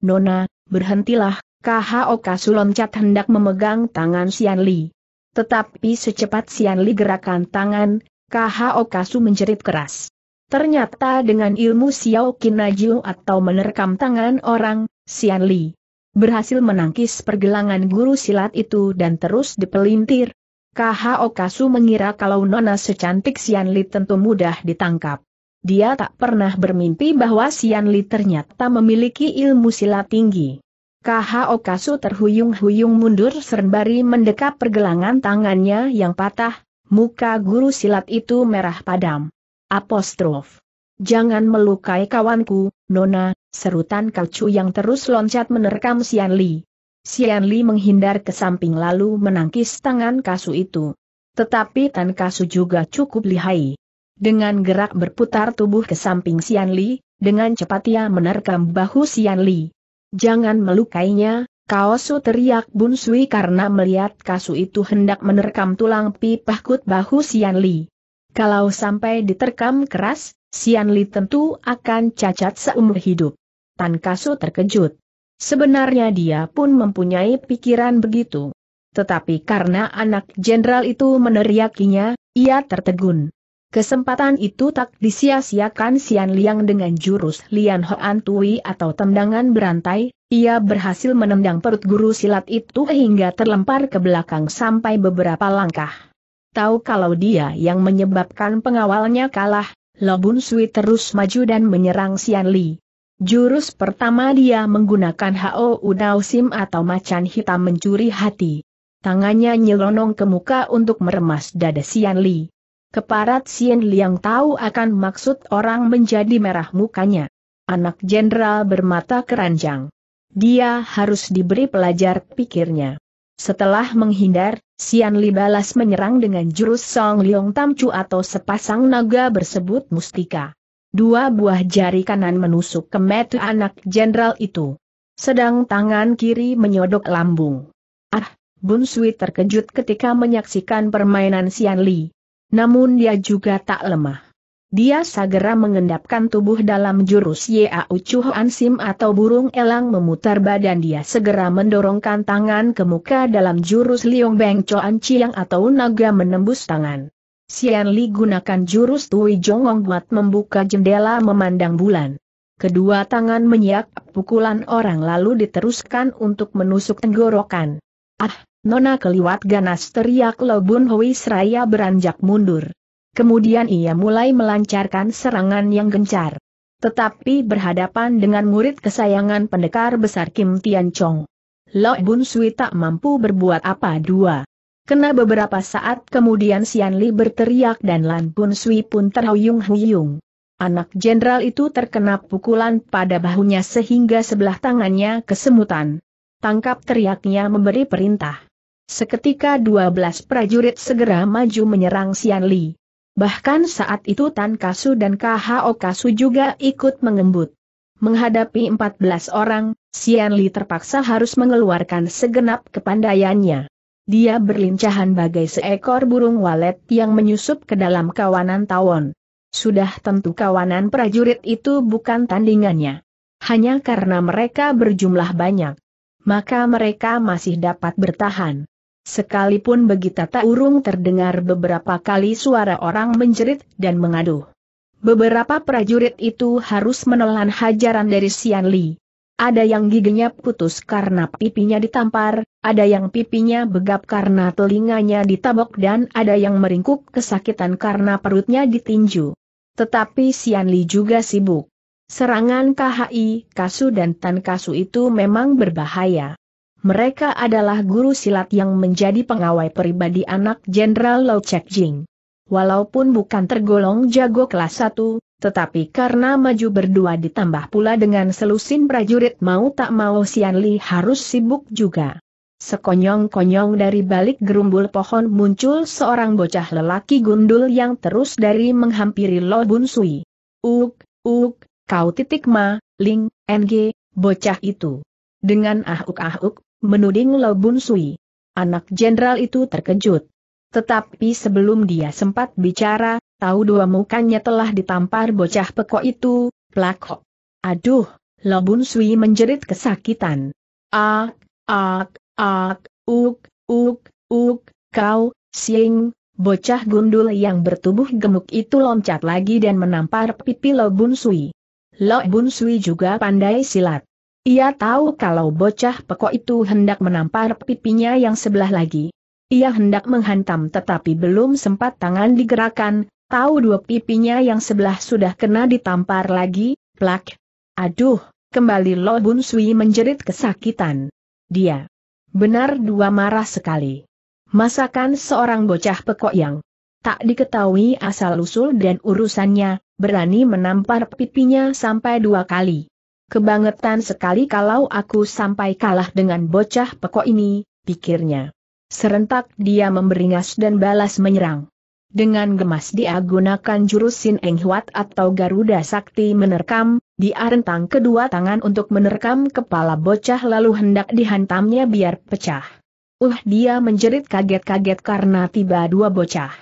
Nona, berhentilah, KHO Kasu loncat hendak memegang tangan Sian Li. Tetapi secepat Sian Li gerakan tangan, KHO Kasu menjerit keras. Ternyata dengan ilmu Xiao Kinajiu atau menerkam tangan orang, Sian Li berhasil menangkis pergelangan guru silat itu dan terus dipelintir. KHO Kasu mengira kalau Nona secantik Sian Li tentu mudah ditangkap dia tak pernah bermimpi bahwa Sian Li ternyata memiliki ilmu silat tinggi. KHO Kasu terhuyung-huyung mundur serbari mendekap pergelangan tangannya yang patah, muka guru silat itu merah padam. Apostrof. Jangan melukai kawanku, Nona, serutan Kacu yang terus loncat menerkam Sian Li. Sian Li menghindar ke samping lalu menangkis tangan Kasu itu. Tetapi Tan Kasu juga cukup lihai. Dengan gerak berputar tubuh ke samping Sian Li, dengan cepat ia menerkam bahu Sian Li. Jangan melukainya, Kaosu teriak Bun Sui karena melihat kasu itu hendak menerkam tulang pipahkut bahu Sian Li. Kalau sampai diterkam keras, Sian Li tentu akan cacat seumur hidup. Tan Kasu terkejut. Sebenarnya dia pun mempunyai pikiran begitu. Tetapi karena anak jenderal itu meneriakinya, ia tertegun. Kesempatan itu tak disia-siakan Sian Liang dengan jurus Lian Hoan Tui atau tendangan berantai, ia berhasil menendang perut guru silat itu hingga terlempar ke belakang sampai beberapa langkah. Tahu kalau dia yang menyebabkan pengawalnya kalah, Lobun Sui terus maju dan menyerang Sian Li. Jurus pertama dia menggunakan Hao Udao Sim atau macan hitam mencuri hati. Tangannya nyelonong ke muka untuk meremas dada Sian Li. Keparat Sien Liang tahu akan maksud orang menjadi merah mukanya. Anak jenderal bermata keranjang. Dia harus diberi pelajar pikirnya. Setelah menghindar, Sian Li balas menyerang dengan jurus Song Liong Tam atau sepasang naga bersebut mustika. Dua buah jari kanan menusuk ke metu anak jenderal itu. Sedang tangan kiri menyodok lambung. Ah, Bun Sui terkejut ketika menyaksikan permainan Sian Li. Namun dia juga tak lemah. Dia segera mengendapkan tubuh dalam jurus Yea Ucuh Ansim atau burung elang memutar badan dia segera mendorongkan tangan ke muka dalam jurus Liong Beng Chuan Chiang atau naga menembus tangan. Xian Li gunakan jurus Tui Jongong buat membuka jendela memandang bulan. Kedua tangan menyiap pukulan orang lalu diteruskan untuk menusuk tenggorokan. Ah, Nona keliwat ganas teriak Lo Bun Hui seraya beranjak mundur. Kemudian ia mulai melancarkan serangan yang gencar. Tetapi berhadapan dengan murid kesayangan pendekar besar Kim Tian Chong. Lo Bun Sui tak mampu berbuat apa dua. Kena beberapa saat kemudian Sian Li berteriak dan Lan Bun Sui pun terhuyung-huyung. Anak jenderal itu terkena pukulan pada bahunya sehingga sebelah tangannya kesemutan. Tangkap teriaknya memberi perintah. Seketika 12 prajurit segera maju menyerang Sian Li. Bahkan saat itu Tan Kasu dan KHO Kasu juga ikut mengembut. Menghadapi 14 orang, Sian Li terpaksa harus mengeluarkan segenap kepandaiannya. Dia berlincahan bagai seekor burung walet yang menyusup ke dalam kawanan tawon. Sudah tentu kawanan prajurit itu bukan tandingannya. Hanya karena mereka berjumlah banyak. Maka mereka masih dapat bertahan. Sekalipun begitu tak urung terdengar beberapa kali suara orang menjerit dan mengaduh. Beberapa prajurit itu harus menelan hajaran dari Sian Li. Ada yang giginya putus karena pipinya ditampar, ada yang pipinya begap karena telinganya ditabok dan ada yang meringkuk kesakitan karena perutnya ditinju. Tetapi Sian Li juga sibuk. Serangan KHI, Kasu dan Tan Kasu itu memang berbahaya mereka adalah guru silat yang menjadi pengawai pribadi anak Jenderal Lau Chek Jing. Walaupun bukan tergolong jago kelas 1, tetapi karena maju berdua ditambah pula dengan selusin prajurit mau tak mau Sian Li harus sibuk juga. Sekonyong-konyong dari balik gerumbul pohon muncul seorang bocah lelaki gundul yang terus dari menghampiri Lo Bun Sui. Uk, uk, kau titik ma, Ling, NG, bocah itu. Dengan ahuk-ahuk, menuding Lo Bun Sui. Anak jenderal itu terkejut. Tetapi sebelum dia sempat bicara, tahu dua mukanya telah ditampar bocah pekok itu, plakok. Aduh, Lo Bun Sui menjerit kesakitan. Ak, ak, ak, uk, uk, uk, kau, sing, bocah gundul yang bertubuh gemuk itu loncat lagi dan menampar pipi Lo Bun Sui. Lo Bun Sui juga pandai silat. Ia tahu kalau bocah pekok itu hendak menampar pipinya yang sebelah lagi. Ia hendak menghantam tetapi belum sempat tangan digerakkan, tahu dua pipinya yang sebelah sudah kena ditampar lagi, plak. Aduh, kembali Lo Bun Sui menjerit kesakitan. Dia benar dua marah sekali. Masakan seorang bocah pekok yang tak diketahui asal-usul dan urusannya, berani menampar pipinya sampai dua kali kebangetan sekali kalau aku sampai kalah dengan bocah pekok ini, pikirnya. Serentak dia memberingas dan balas menyerang. Dengan gemas dia gunakan jurus Sin Eng Huat atau Garuda Sakti menerkam, dia rentang kedua tangan untuk menerkam kepala bocah lalu hendak dihantamnya biar pecah. Uh dia menjerit kaget-kaget karena tiba dua bocah.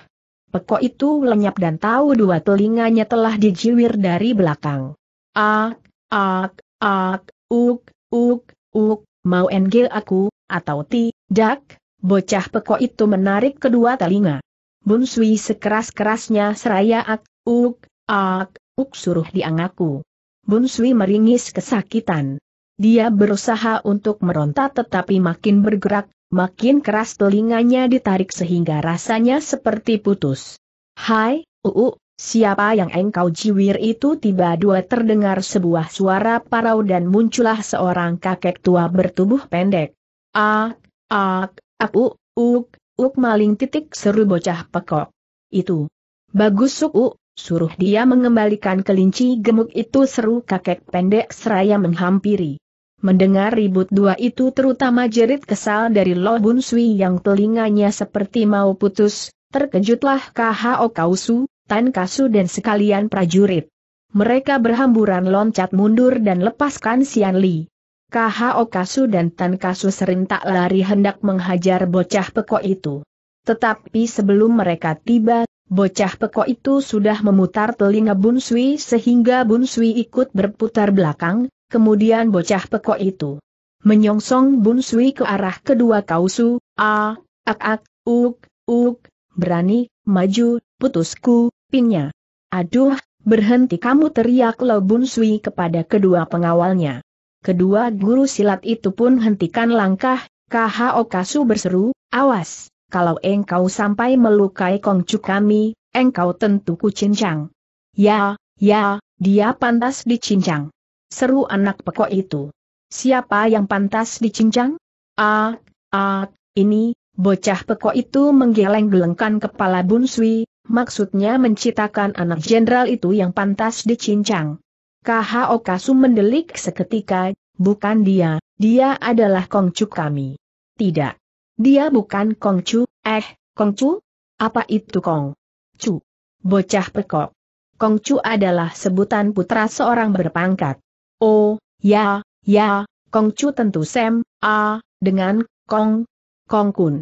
Pekok itu lenyap dan tahu dua telinganya telah dijiwir dari belakang. Ah, Ak, ak, uk, uk, uk, mau enggil aku, atau tidak, bocah peko itu menarik kedua telinga. Bun Sui sekeras-kerasnya seraya ak, uk, ak, uk suruh diangaku. Bun Sui meringis kesakitan. Dia berusaha untuk meronta tetapi makin bergerak, makin keras telinganya ditarik sehingga rasanya seperti putus. Hai, uuk, Siapa yang engkau jiwir itu tiba dua terdengar sebuah suara parau dan muncullah seorang kakek tua bertubuh pendek. Ak, ak, aku, uk, uk maling titik seru bocah pekok. Itu. Bagus suku, suruh dia mengembalikan kelinci gemuk itu seru kakek pendek seraya menghampiri. Mendengar ribut dua itu terutama jerit kesal dari Lo Bun Sui yang telinganya seperti mau putus, terkejutlah K.H.O. Kausu, Tan Kasu dan sekalian prajurit. Mereka berhamburan loncat mundur dan lepaskan Sian Li. KHO Kasu dan Tan Kasu serentak lari hendak menghajar bocah pekok itu. Tetapi sebelum mereka tiba, bocah pekok itu sudah memutar telinga Bun Sui sehingga Bun Sui ikut berputar belakang, kemudian bocah pekok itu menyongsong Bun Sui ke arah kedua kausu, a, ak ak, uk, uk, berani, maju, putusku, pinnya. Aduh, berhenti kamu teriak Lo Bun Sui kepada kedua pengawalnya. Kedua guru silat itu pun hentikan langkah, KHO Kasu berseru, awas, kalau engkau sampai melukai kongcu kami, engkau tentu kucincang. Ya, ya, dia pantas dicincang. Seru anak pekok itu. Siapa yang pantas dicincang? Ah, ah, ini, Bocah peko itu menggeleng-gelengkan kepala Bunsui, maksudnya menciptakan anak jenderal itu yang pantas dicincang. KHO Kasu mendelik seketika, bukan dia, dia adalah Kongcu kami. Tidak. Dia bukan Kongcu, eh, Kongcu? Apa itu Kong? Cu. Bocah pekok. Kongcu adalah sebutan putra seorang berpangkat. Oh, ya, ya, Kongcu tentu sem, A, ah, dengan Kong, Kong Kun.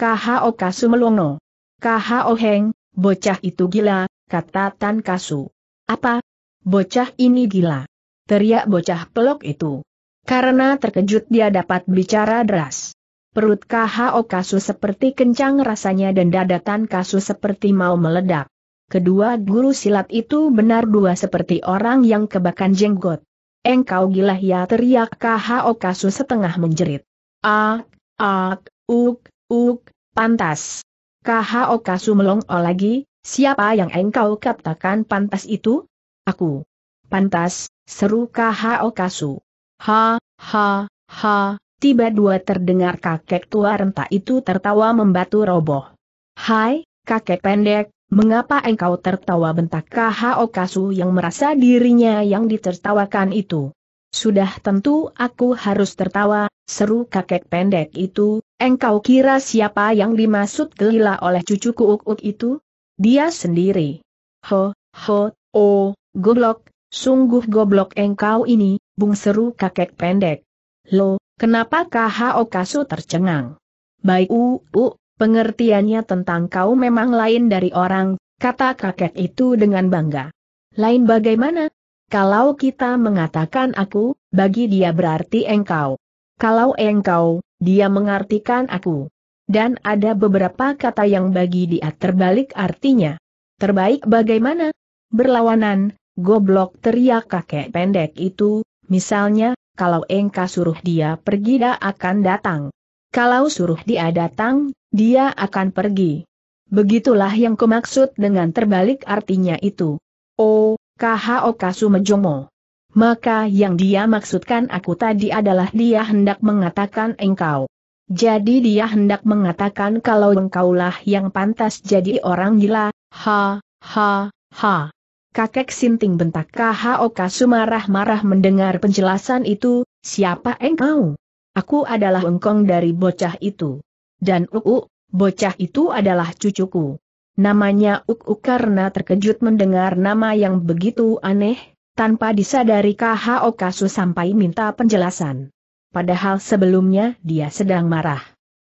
KHO Kasu melongo. KHO Heng, bocah itu gila, kata Tan Kasu. Apa? Bocah ini gila. Teriak bocah pelok itu. Karena terkejut dia dapat bicara deras. Perut KHO Kasu seperti kencang rasanya dan dada Tan Kasu seperti mau meledak. Kedua guru silat itu benar dua seperti orang yang kebakan jenggot. Engkau gila ya teriak KHO Kasu setengah menjerit. Ak, ak, Uk, uk, pantas. KHO Kasumelong O lagi, siapa yang engkau katakan pantas itu? Aku. Pantas, seru Kha Kasu. Ha, ha, ha, tiba dua terdengar kakek tua renta itu tertawa membatu roboh. Hai, kakek pendek, mengapa engkau tertawa bentak KHO Kasu yang merasa dirinya yang ditertawakan itu? Sudah tentu aku harus tertawa, seru kakek pendek itu, engkau kira siapa yang dimaksud gelila oleh cucuku uk-uk itu? Dia sendiri. Ho, ho, oh, goblok, sungguh goblok engkau ini, bung seru kakek pendek. Lo, kenapa KHO Kasu tercengang? Baik u, u, pengertiannya tentang kau memang lain dari orang, kata kakek itu dengan bangga. Lain bagaimana? Kalau kita mengatakan aku, bagi dia berarti engkau. Kalau engkau, dia mengartikan aku. Dan ada beberapa kata yang bagi dia terbalik artinya. Terbaik bagaimana? Berlawanan, goblok teriak kakek pendek itu, misalnya, kalau engkau suruh dia pergi dia akan datang. Kalau suruh dia datang, dia akan pergi. Begitulah yang kumaksud dengan terbalik artinya itu. Oh, Okasu Mejomo. Maka yang dia maksudkan aku tadi adalah dia hendak mengatakan engkau. Jadi dia hendak mengatakan kalau engkaulah yang pantas jadi orang gila, ha, ha, ha. Kakek Sinting bentak KHOK Sumarah-marah marah mendengar penjelasan itu, siapa engkau? Aku adalah engkong dari bocah itu. Dan uu, bocah itu adalah cucuku. Namanya Uk-Uk karena terkejut mendengar nama yang begitu aneh, tanpa disadari KHO Kasu sampai minta penjelasan. Padahal sebelumnya dia sedang marah.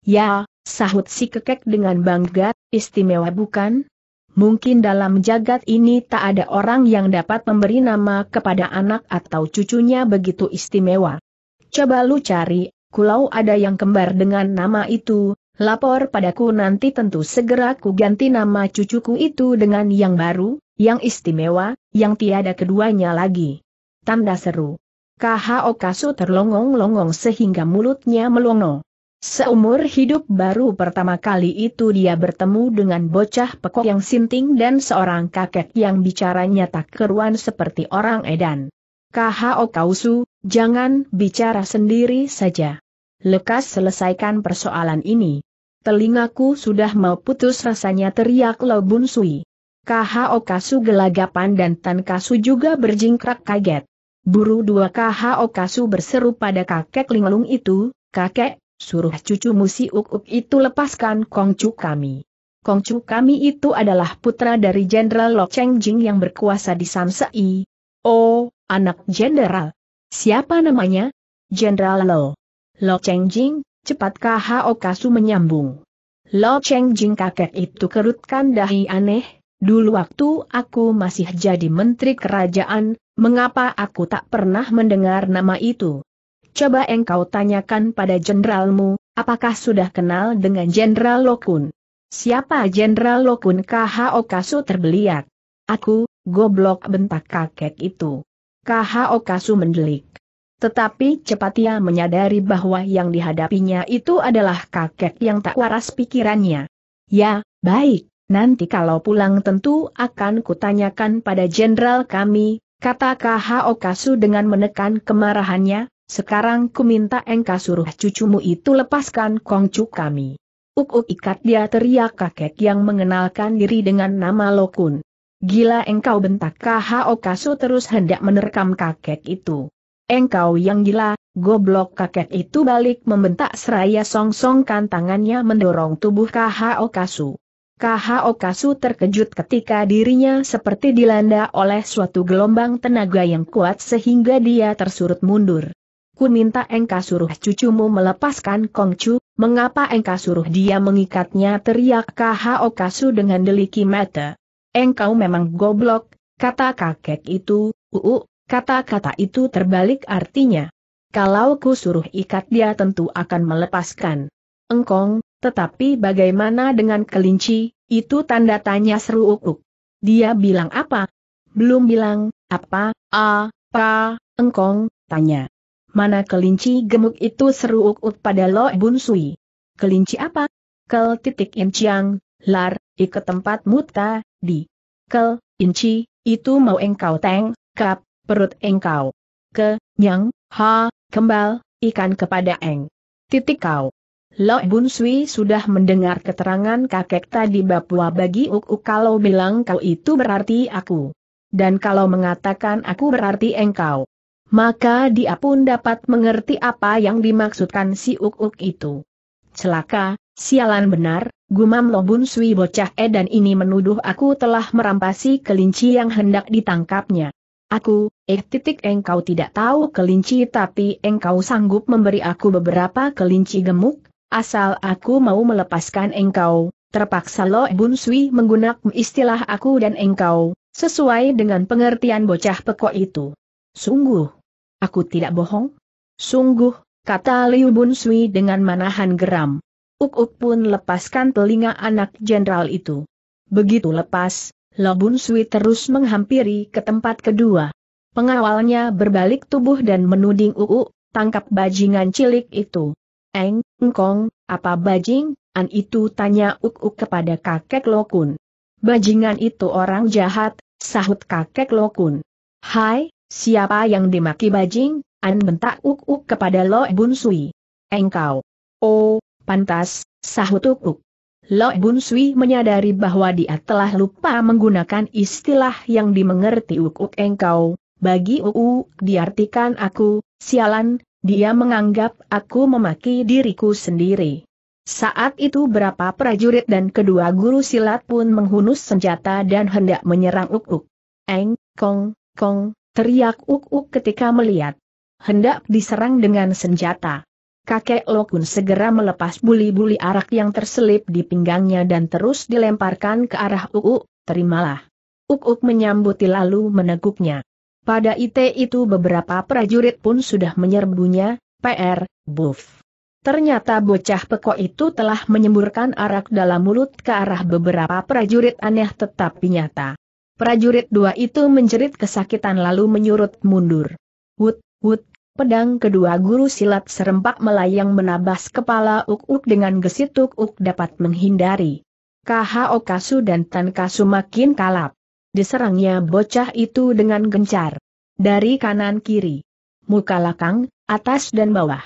Ya, sahut si kekek dengan bangga, istimewa bukan? Mungkin dalam jagat ini tak ada orang yang dapat memberi nama kepada anak atau cucunya begitu istimewa. Coba lu cari, kulau ada yang kembar dengan nama itu, Lapor padaku nanti tentu segera ku ganti nama cucuku itu dengan yang baru, yang istimewa, yang tiada keduanya lagi. Tanda seru. KHO Kasu terlongong-longong sehingga mulutnya melongo. Seumur hidup baru pertama kali itu dia bertemu dengan bocah pekok yang sinting dan seorang kakek yang bicaranya tak keruan seperti orang edan. KHO Kausu, jangan bicara sendiri saja lekas selesaikan persoalan ini. Telingaku sudah mau putus rasanya teriak Lo Bun Sui. KHO Kasu gelagapan dan Tan Kasu juga berjingkrak kaget. Buru dua KHO Kasu berseru pada kakek linglung itu, kakek, suruh cucu musi Uk-Uk itu lepaskan Kongcu kami. Kongcu kami itu adalah putra dari Jenderal Lo Cheng Jing yang berkuasa di Samsei. Oh, anak jenderal. Siapa namanya? Jenderal Lo. Lo Cheng Jing, cepatkah Hao Kasu menyambung. Lo Cheng Jing kakek itu kerutkan dahi aneh, dulu waktu aku masih jadi menteri kerajaan, mengapa aku tak pernah mendengar nama itu? Coba engkau tanyakan pada jenderalmu, apakah sudah kenal dengan Jenderal Lokun? Siapa Jenderal Lokun KHO Kasu terbeliak? Aku, goblok bentak kakek itu. KHO Kasu mendelik. Tetapi cepat ia menyadari bahwa yang dihadapinya itu adalah kakek yang tak waras pikirannya. Ya, baik, nanti kalau pulang tentu akan kutanyakan pada jenderal kami, kata KH Okasu dengan menekan kemarahannya, sekarang ku minta engkau suruh cucumu itu lepaskan kongcu kami. uk ikat dia teriak kakek yang mengenalkan diri dengan nama Lokun. Gila engkau bentak KH Okasu terus hendak menerkam kakek itu. Engkau yang gila, goblok kakek itu balik membentak seraya song songsongkan tangannya mendorong tubuh KHO Kasu. KHO Kasu terkejut ketika dirinya seperti dilanda oleh suatu gelombang tenaga yang kuat sehingga dia tersurut mundur. Ku minta engkau suruh cucumu melepaskan Kongcu, mengapa engkau suruh dia mengikatnya teriak KHO Kasu dengan deliki mata. Engkau memang goblok, kata kakek itu, uu, Kata-kata itu terbalik artinya. Kalau ku suruh ikat dia tentu akan melepaskan. Engkong, tetapi bagaimana dengan kelinci, itu tanda tanya seru ukuk. Dia bilang apa? Belum bilang, apa, a, engkong, tanya. Mana kelinci gemuk itu seru ukuk pada lo bun sui. Kelinci apa? Kel titik enciang, lar, ikut tempat muta, di. Kel, inci, itu mau engkau teng, kap, perut engkau. Ke, nyang, ha, kembal, ikan kepada eng. Titik kau. Lo Bun Sui sudah mendengar keterangan kakek tadi Bapua bagi Uk kalau bilang kau itu berarti aku. Dan kalau mengatakan aku berarti engkau. Maka dia pun dapat mengerti apa yang dimaksudkan si Uk Uk itu. Celaka, sialan benar, gumam Lo Bun Sui bocah edan ini menuduh aku telah merampasi kelinci yang hendak ditangkapnya. Aku, eh titik engkau tidak tahu kelinci tapi engkau sanggup memberi aku beberapa kelinci gemuk, asal aku mau melepaskan engkau. Terpaksa Lo Bun Sui menggunakan istilah aku dan engkau, sesuai dengan pengertian bocah pekok itu. Sungguh. Aku tidak bohong? Sungguh, kata Liu Bun Sui dengan manahan geram. Uk-uk pun lepaskan telinga anak jenderal itu. Begitu lepas, Lobun Sui terus menghampiri ke tempat kedua. Pengawalnya berbalik tubuh dan menuding Uu, tangkap bajingan cilik itu. Eng, engkong, apa bajing? An itu tanya uu kepada kakek Lokun. Bajingan itu orang jahat, sahut kakek Lokun. Hai, siapa yang dimaki bajing? An bentak uu kepada Lo Bun Sui. Engkau. Oh, pantas, sahut uu. Lo Bun Sui menyadari bahwa dia telah lupa menggunakan istilah yang dimengerti Ukuk engkau. Bagi Uu, diartikan aku, sialan, dia menganggap aku memaki diriku sendiri. Saat itu berapa prajurit dan kedua guru silat pun menghunus senjata dan hendak menyerang Ukuk. Eng, kong, kong, teriak Ukuk ketika melihat. Hendak diserang dengan senjata kakek Lokun segera melepas buli-buli arak yang terselip di pinggangnya dan terus dilemparkan ke arah Uuk, terimalah. Uuk menyambut lalu meneguknya. Pada ite itu beberapa prajurit pun sudah menyerbunya, PR, buf. Ternyata bocah pekok itu telah menyemburkan arak dalam mulut ke arah beberapa prajurit aneh tetapi nyata. Prajurit dua itu menjerit kesakitan lalu menyurut mundur. Wut, wut, Pedang kedua guru silat serempak melayang menabas kepala Uk-Uk dengan gesit Uk-Uk dapat menghindari. KHO Kasu dan Tan Kasu makin kalap. Diserangnya bocah itu dengan gencar. Dari kanan kiri. Muka lakang, atas dan bawah.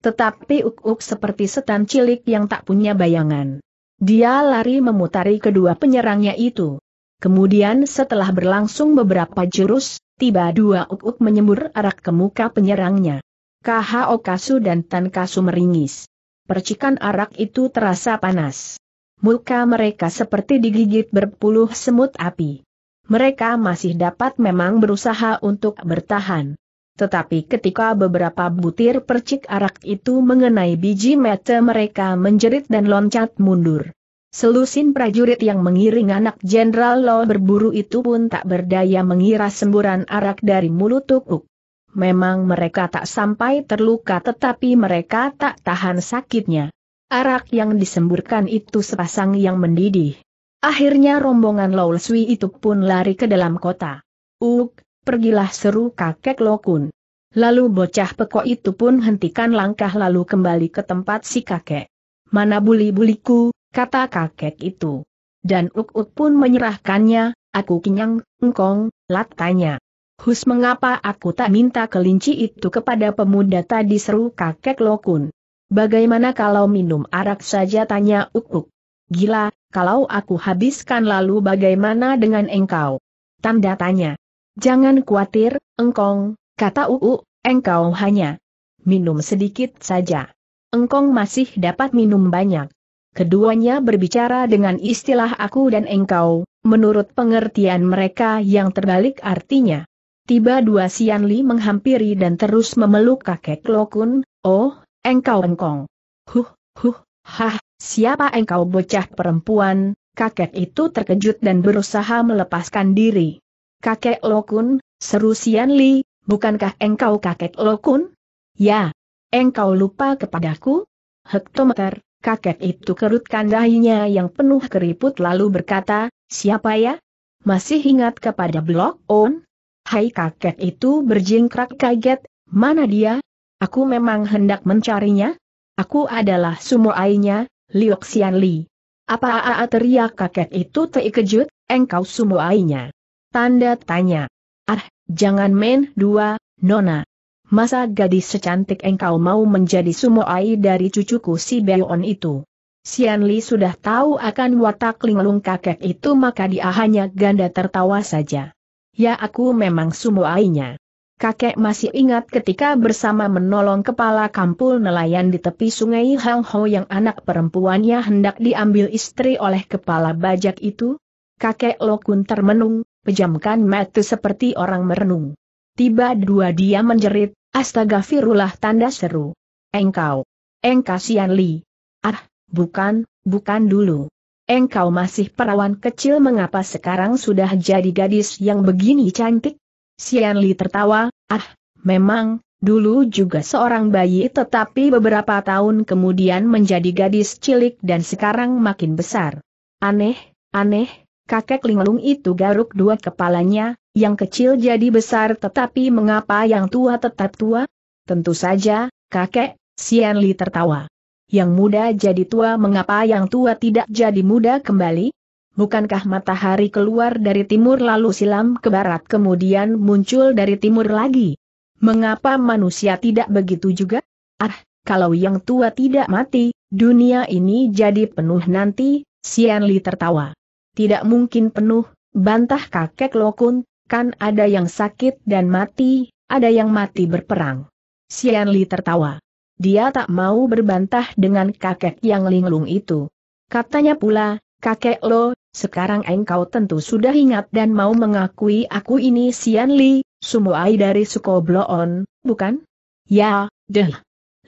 Tetapi Uk-Uk seperti setan cilik yang tak punya bayangan. Dia lari memutari kedua penyerangnya itu. Kemudian setelah berlangsung beberapa jurus, tiba dua uk-uk menyembur arak ke muka penyerangnya. KH Okasu dan Tan Kasu meringis. Percikan arak itu terasa panas. Muka mereka seperti digigit berpuluh semut api. Mereka masih dapat memang berusaha untuk bertahan. Tetapi ketika beberapa butir percik arak itu mengenai biji mata mereka menjerit dan loncat mundur. Selusin prajurit yang mengiring anak Jenderal Lo berburu itu pun tak berdaya mengira semburan arak dari mulut Tukuk. Memang mereka tak sampai terluka tetapi mereka tak tahan sakitnya. Arak yang disemburkan itu sepasang yang mendidih. Akhirnya rombongan Lo itu pun lari ke dalam kota. Uk, pergilah seru kakek Lokun. Lalu bocah pekok itu pun hentikan langkah lalu kembali ke tempat si kakek. Mana buli-buliku, kata kakek itu. Dan Uk-Uk pun menyerahkannya, aku kenyang, engkong, latanya. Hus mengapa aku tak minta kelinci itu kepada pemuda tadi seru kakek Lokun. Bagaimana kalau minum arak saja tanya Ukuk. Gila, kalau aku habiskan lalu bagaimana dengan engkau? Tanda tanya. Jangan khawatir, engkong, kata uu engkau hanya minum sedikit saja. Engkong masih dapat minum banyak. Keduanya berbicara dengan istilah aku dan engkau, menurut pengertian mereka yang terbalik artinya. Tiba dua Sian Li menghampiri dan terus memeluk kakek Lokun, oh, engkau engkong. Huh, huh, hah, siapa engkau bocah perempuan, kakek itu terkejut dan berusaha melepaskan diri. Kakek Lokun, seru Sian Li, bukankah engkau kakek Lokun? Ya, engkau lupa kepadaku? Hektometer, Kakek itu kerutkan dahinya yang penuh keriput lalu berkata, siapa ya? Masih ingat kepada Blok On? Hai kakek itu berjingkrak kaget, mana dia? Aku memang hendak mencarinya? Aku adalah sumoainya, Liok Xian Li. Apa aa teriak kakek itu terkejut, engkau sumoainya? Tanda tanya. Ah, jangan main dua, Nona masa gadis secantik engkau mau menjadi sumoai dari cucuku si Beon itu? Sian Li sudah tahu akan watak linglung kakek itu maka dia hanya ganda tertawa saja. Ya aku memang sumoainya. Kakek masih ingat ketika bersama menolong kepala kampul nelayan di tepi sungai Hang Ho yang anak perempuannya hendak diambil istri oleh kepala bajak itu? Kakek Lokun termenung, pejamkan mata seperti orang merenung. Tiba dua dia menjerit, astaga firulah tanda seru. Engkau. Engkau Sian Li. Ah, bukan, bukan dulu. Engkau masih perawan kecil mengapa sekarang sudah jadi gadis yang begini cantik? Sian Li tertawa, ah, memang, dulu juga seorang bayi tetapi beberapa tahun kemudian menjadi gadis cilik dan sekarang makin besar. Aneh, aneh, kakek linglung itu garuk dua kepalanya, yang kecil jadi besar tetapi mengapa yang tua tetap tua? Tentu saja, kakek, Sian Li tertawa. Yang muda jadi tua mengapa yang tua tidak jadi muda kembali? Bukankah matahari keluar dari timur lalu silam ke barat kemudian muncul dari timur lagi? Mengapa manusia tidak begitu juga? Ah, kalau yang tua tidak mati, dunia ini jadi penuh nanti, Sian Li tertawa tidak mungkin penuh, bantah kakek Lokun, kan ada yang sakit dan mati, ada yang mati berperang. Sian Li tertawa. Dia tak mau berbantah dengan kakek yang linglung itu. Katanya pula, kakek lo, sekarang engkau tentu sudah ingat dan mau mengakui aku ini Sian Li, sumuai dari Sukobloon, bukan? Ya, deh.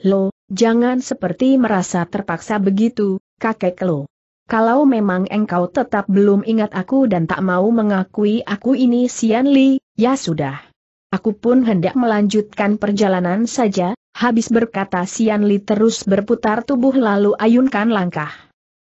Lo, jangan seperti merasa terpaksa begitu, kakek lo. Kalau memang engkau tetap belum ingat aku dan tak mau mengakui aku ini Sian Li, ya sudah. Aku pun hendak melanjutkan perjalanan saja, habis berkata Sian Li terus berputar tubuh lalu ayunkan langkah.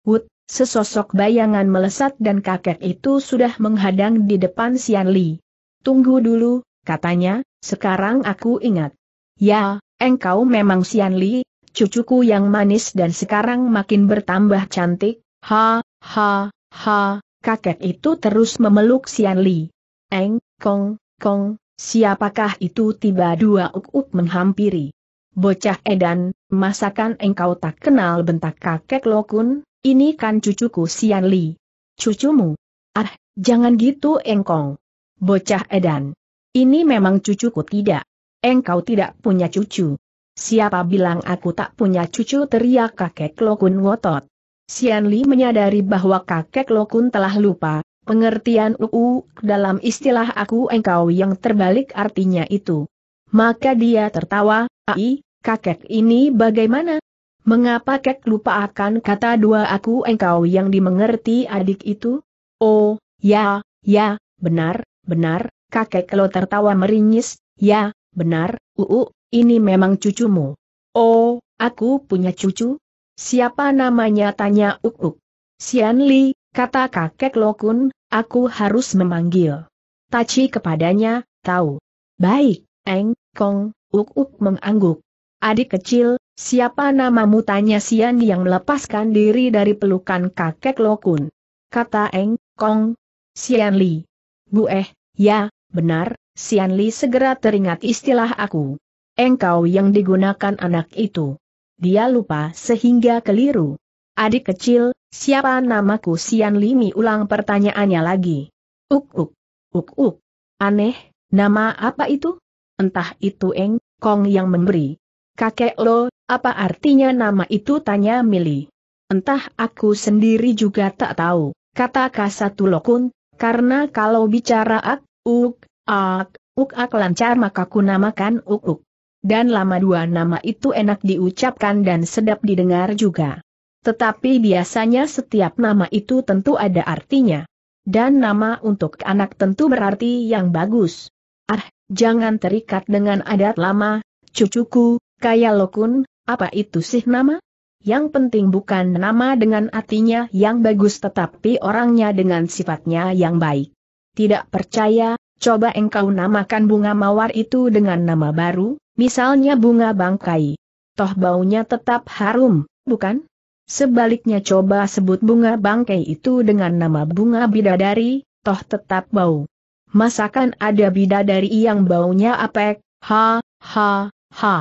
Wut, sesosok bayangan melesat dan kakek itu sudah menghadang di depan Sian Li. Tunggu dulu, katanya, sekarang aku ingat. Ya, engkau memang Sian Li, cucuku yang manis dan sekarang makin bertambah cantik, Ha, ha, ha, kakek itu terus memeluk Sian Li. Eng, kong, kong, siapakah itu tiba dua uk-uk menghampiri. Bocah edan, masakan engkau tak kenal bentak kakek lokun, ini kan cucuku Sian Li. Cucumu. Ah, jangan gitu engkong. Bocah edan. Ini memang cucuku tidak. Engkau tidak punya cucu. Siapa bilang aku tak punya cucu teriak kakek lokun ngotot. Sian Li menyadari bahwa kakek Lokun telah lupa, pengertian uu dalam istilah aku engkau yang terbalik artinya itu. Maka dia tertawa, ai, kakek ini bagaimana? Mengapa kek lupa akan kata dua aku engkau yang dimengerti adik itu? Oh, ya, ya, benar, benar, kakek lo tertawa meringis, ya, benar, uu, ini memang cucumu. Oh, aku punya cucu? Siapa namanya tanya Ukuk. Sian Li, kata kakek Lokun, aku harus memanggil. Taci kepadanya, tahu. Baik, Eng, Kong, Ukuk mengangguk. Adik kecil, siapa namamu tanya Sian yang melepaskan diri dari pelukan kakek Lokun. Kata Eng, Kong, Sian Li. Bu eh, ya, benar, Sian Li segera teringat istilah aku. Engkau yang digunakan anak itu dia lupa sehingga keliru. Adik kecil, siapa namaku Sian Limi ulang pertanyaannya lagi. Uk uk, uk uk, aneh, nama apa itu? Entah itu Eng, Kong yang memberi. Kakek lo, apa artinya nama itu tanya Mili. Entah aku sendiri juga tak tahu, kata Kasatulokun, karena kalau bicara ak, uk, ak, uk ak lancar maka ku namakan uk uk dan lama dua nama itu enak diucapkan dan sedap didengar juga. Tetapi biasanya setiap nama itu tentu ada artinya. Dan nama untuk anak tentu berarti yang bagus. Ah, jangan terikat dengan adat lama, cucuku, kaya lokun, apa itu sih nama? Yang penting bukan nama dengan artinya yang bagus tetapi orangnya dengan sifatnya yang baik. Tidak percaya, coba engkau namakan bunga mawar itu dengan nama baru, Misalnya bunga bangkai. Toh baunya tetap harum, bukan? Sebaliknya coba sebut bunga bangkai itu dengan nama bunga bidadari, toh tetap bau. Masakan ada bidadari yang baunya apek, ha, ha, ha.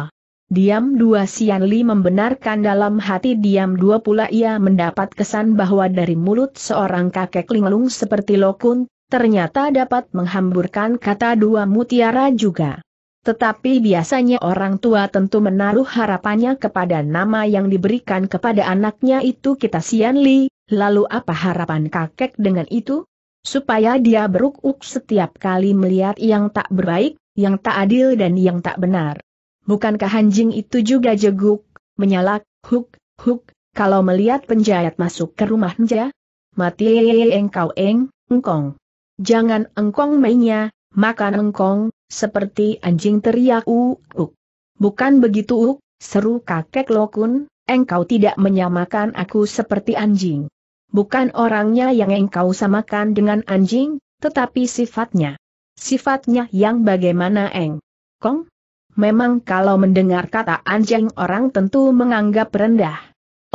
Diam dua Sianli membenarkan dalam hati diam dua pula ia mendapat kesan bahwa dari mulut seorang kakek linglung seperti lokun, ternyata dapat menghamburkan kata dua mutiara juga. Tetapi biasanya orang tua tentu menaruh harapannya kepada nama yang diberikan kepada anaknya itu kita Sian Li, lalu apa harapan kakek dengan itu? Supaya dia beruk-uk setiap kali melihat yang tak berbaik, yang tak adil dan yang tak benar. Bukankah anjing itu juga jeguk, menyalak, huk, huk, kalau melihat penjahat masuk ke rumah nja? Mati engkau eng, engkong. Jangan engkong mainnya, makan engkong, seperti anjing teriak uuk. Bukan begitu uuk, seru kakek Lokun, engkau tidak menyamakan aku seperti anjing. Bukan orangnya yang engkau samakan dengan anjing, tetapi sifatnya. Sifatnya yang bagaimana eng? Kong? Memang kalau mendengar kata anjing orang tentu menganggap rendah.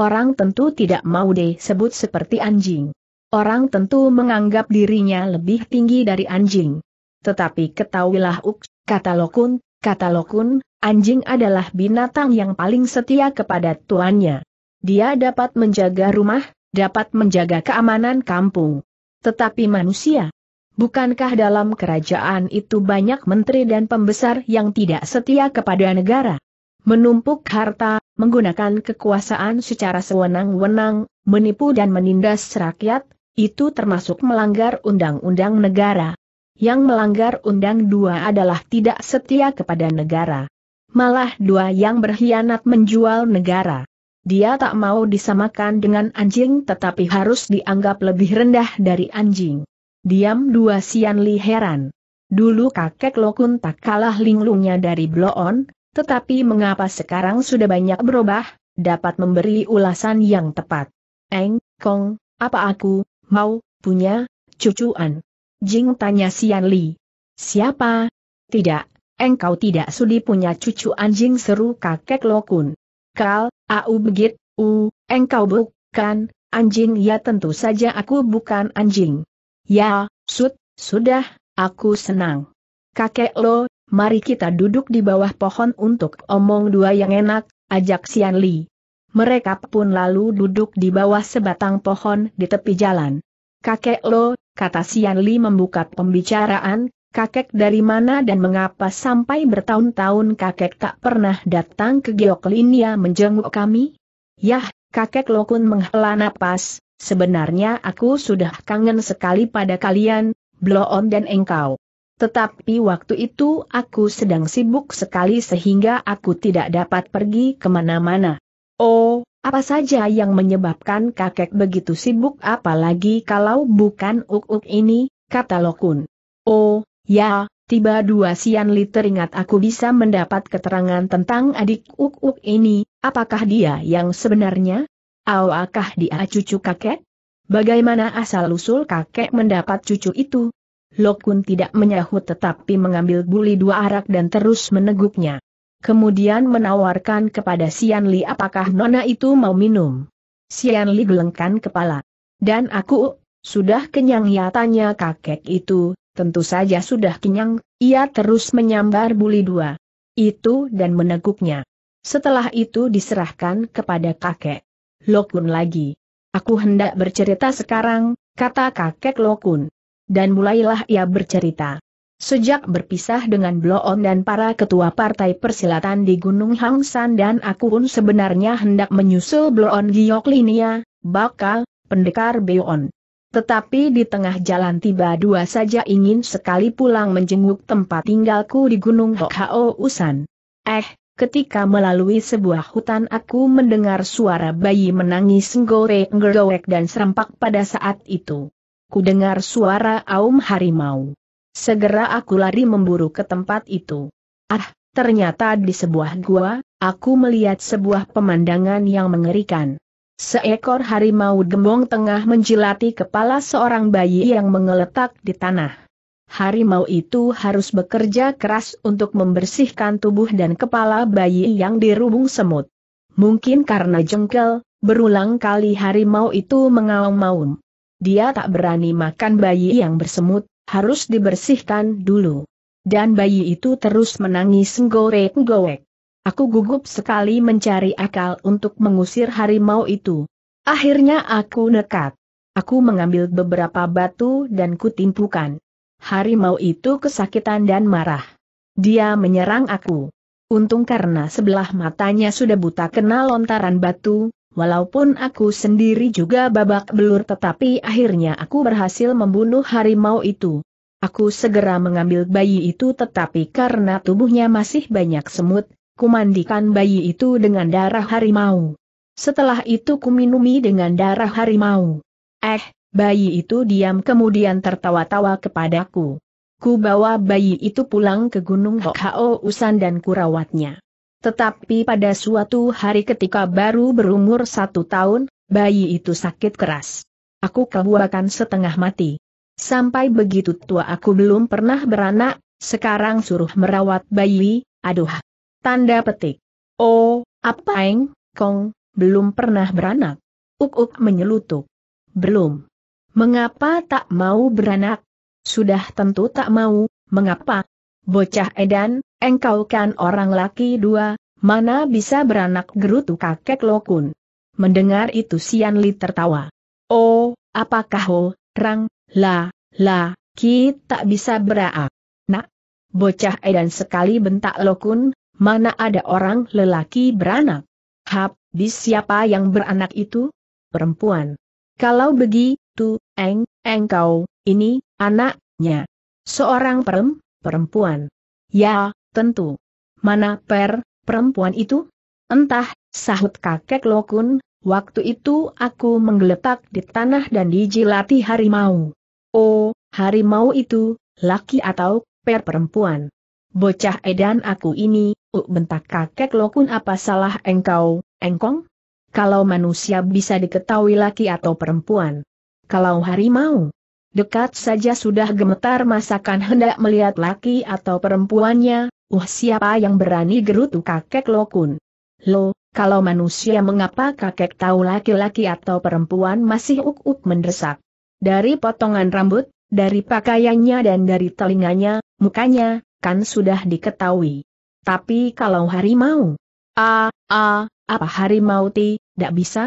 Orang tentu tidak mau disebut seperti anjing. Orang tentu menganggap dirinya lebih tinggi dari anjing. Tetapi ketahuilah Uk, kata Lokun, kata Lokun, anjing adalah binatang yang paling setia kepada tuannya. Dia dapat menjaga rumah, dapat menjaga keamanan kampung. Tetapi manusia, Bukankah dalam kerajaan itu banyak menteri dan pembesar yang tidak setia kepada negara? Menumpuk harta, menggunakan kekuasaan secara sewenang-wenang, menipu dan menindas rakyat, itu termasuk melanggar undang-undang negara yang melanggar undang dua adalah tidak setia kepada negara. Malah dua yang berkhianat menjual negara. Dia tak mau disamakan dengan anjing tetapi harus dianggap lebih rendah dari anjing. Diam dua Sian Li heran. Dulu kakek Lokun tak kalah linglungnya dari Bloon, tetapi mengapa sekarang sudah banyak berubah, dapat memberi ulasan yang tepat. Eng, Kong, apa aku, mau, punya, cucuan. Jing tanya Sian Li. Siapa? Tidak, engkau tidak sudi punya cucu anjing seru kakek Lokun. Kal, au begit, u, engkau bukan, anjing ya tentu saja aku bukan anjing. Ya, sud, sudah, aku senang. Kakek lo, mari kita duduk di bawah pohon untuk omong dua yang enak, ajak Sian Li. Mereka pun lalu duduk di bawah sebatang pohon di tepi jalan. Kakek Lo, kata Sian Li membuka pembicaraan, kakek dari mana dan mengapa sampai bertahun-tahun kakek tak pernah datang ke Geoklinia ya menjenguk kami? Yah, kakek Lo Kun menghela napas, sebenarnya aku sudah kangen sekali pada kalian, Bloon dan engkau. Tetapi waktu itu aku sedang sibuk sekali sehingga aku tidak dapat pergi kemana-mana. Oh, apa saja yang menyebabkan kakek begitu sibuk apalagi kalau bukan uk-uk ini, kata Lokun. Oh, ya, tiba dua sian li teringat aku bisa mendapat keterangan tentang adik uk-uk ini, apakah dia yang sebenarnya? Awakah dia cucu kakek? Bagaimana asal-usul kakek mendapat cucu itu? Lokun tidak menyahut tetapi mengambil buli dua arak dan terus meneguknya kemudian menawarkan kepada Sian Li apakah nona itu mau minum. Sian Li gelengkan kepala. Dan aku, sudah kenyang ya tanya kakek itu, tentu saja sudah kenyang, ia terus menyambar buli dua. Itu dan meneguknya. Setelah itu diserahkan kepada kakek. Lokun lagi. Aku hendak bercerita sekarang, kata kakek Lokun. Dan mulailah ia bercerita. Sejak berpisah dengan Bloon dan para ketua partai persilatan di Gunung Hangsan dan aku pun sebenarnya hendak menyusul Bloon Gioklinia, bakal, pendekar Beon. Tetapi di tengah jalan tiba dua saja ingin sekali pulang menjenguk tempat tinggalku di Gunung Hokhao Usan. Eh, ketika melalui sebuah hutan aku mendengar suara bayi menangis ngorek-ngorek dan serempak pada saat itu. Ku dengar suara aum harimau. Segera aku lari memburu ke tempat itu. Ah, ternyata di sebuah gua, aku melihat sebuah pemandangan yang mengerikan. Seekor harimau gembong tengah menjilati kepala seorang bayi yang mengeletak di tanah. Harimau itu harus bekerja keras untuk membersihkan tubuh dan kepala bayi yang dirubung semut. Mungkin karena jengkel, berulang kali harimau itu mengaum-maum. Dia tak berani makan bayi yang bersemut, harus dibersihkan dulu. Dan bayi itu terus menangis ngorek-ngorek. Aku gugup sekali mencari akal untuk mengusir harimau itu. Akhirnya aku nekat. Aku mengambil beberapa batu dan kutimpukan. Harimau itu kesakitan dan marah. Dia menyerang aku. Untung karena sebelah matanya sudah buta kena lontaran batu, Walaupun aku sendiri juga babak belur tetapi akhirnya aku berhasil membunuh harimau itu. Aku segera mengambil bayi itu tetapi karena tubuhnya masih banyak semut, kumandikan bayi itu dengan darah harimau. Setelah itu kuminumi dengan darah harimau. Eh, bayi itu diam kemudian tertawa-tawa kepadaku. Ku bawa bayi itu pulang ke Gunung Hokhao Usan dan kurawatnya. Tetapi pada suatu hari ketika baru berumur satu tahun, bayi itu sakit keras. Aku kebuakan setengah mati. Sampai begitu tua aku belum pernah beranak, sekarang suruh merawat bayi, aduh. Tanda petik. Oh, apa eng, kong, belum pernah beranak. Uk-uk menyelutuk. Belum. Mengapa tak mau beranak? Sudah tentu tak mau, mengapa? Bocah Edan, engkau kan orang laki dua, mana bisa beranak gerutu kakek Lokun. Mendengar itu Sian Li tertawa. Oh, apakah ho, rang, la, la, kita bisa beraak. Nak, bocah Edan sekali bentak Lokun, mana ada orang lelaki beranak. Hap, di siapa yang beranak itu? Perempuan. Kalau begitu, eng, engkau, ini, anaknya. Seorang perempuan perempuan. Ya, tentu. Mana per, perempuan itu? Entah, sahut kakek Lokun, waktu itu aku menggeletak di tanah dan dijilati harimau. Oh, harimau itu, laki atau per perempuan. Bocah edan aku ini, uk bentak kakek Lokun apa salah engkau, engkong? Kalau manusia bisa diketahui laki atau perempuan. Kalau harimau, Dekat saja sudah gemetar masakan hendak melihat laki atau perempuannya, uh siapa yang berani gerutu kakek Lokun. Lo, kalau manusia mengapa kakek tahu laki-laki atau perempuan masih uk-uk mendesak. Dari potongan rambut, dari pakaiannya dan dari telinganya, mukanya, kan sudah diketahui. Tapi kalau harimau, ah ah apa harimau ti, tidak bisa?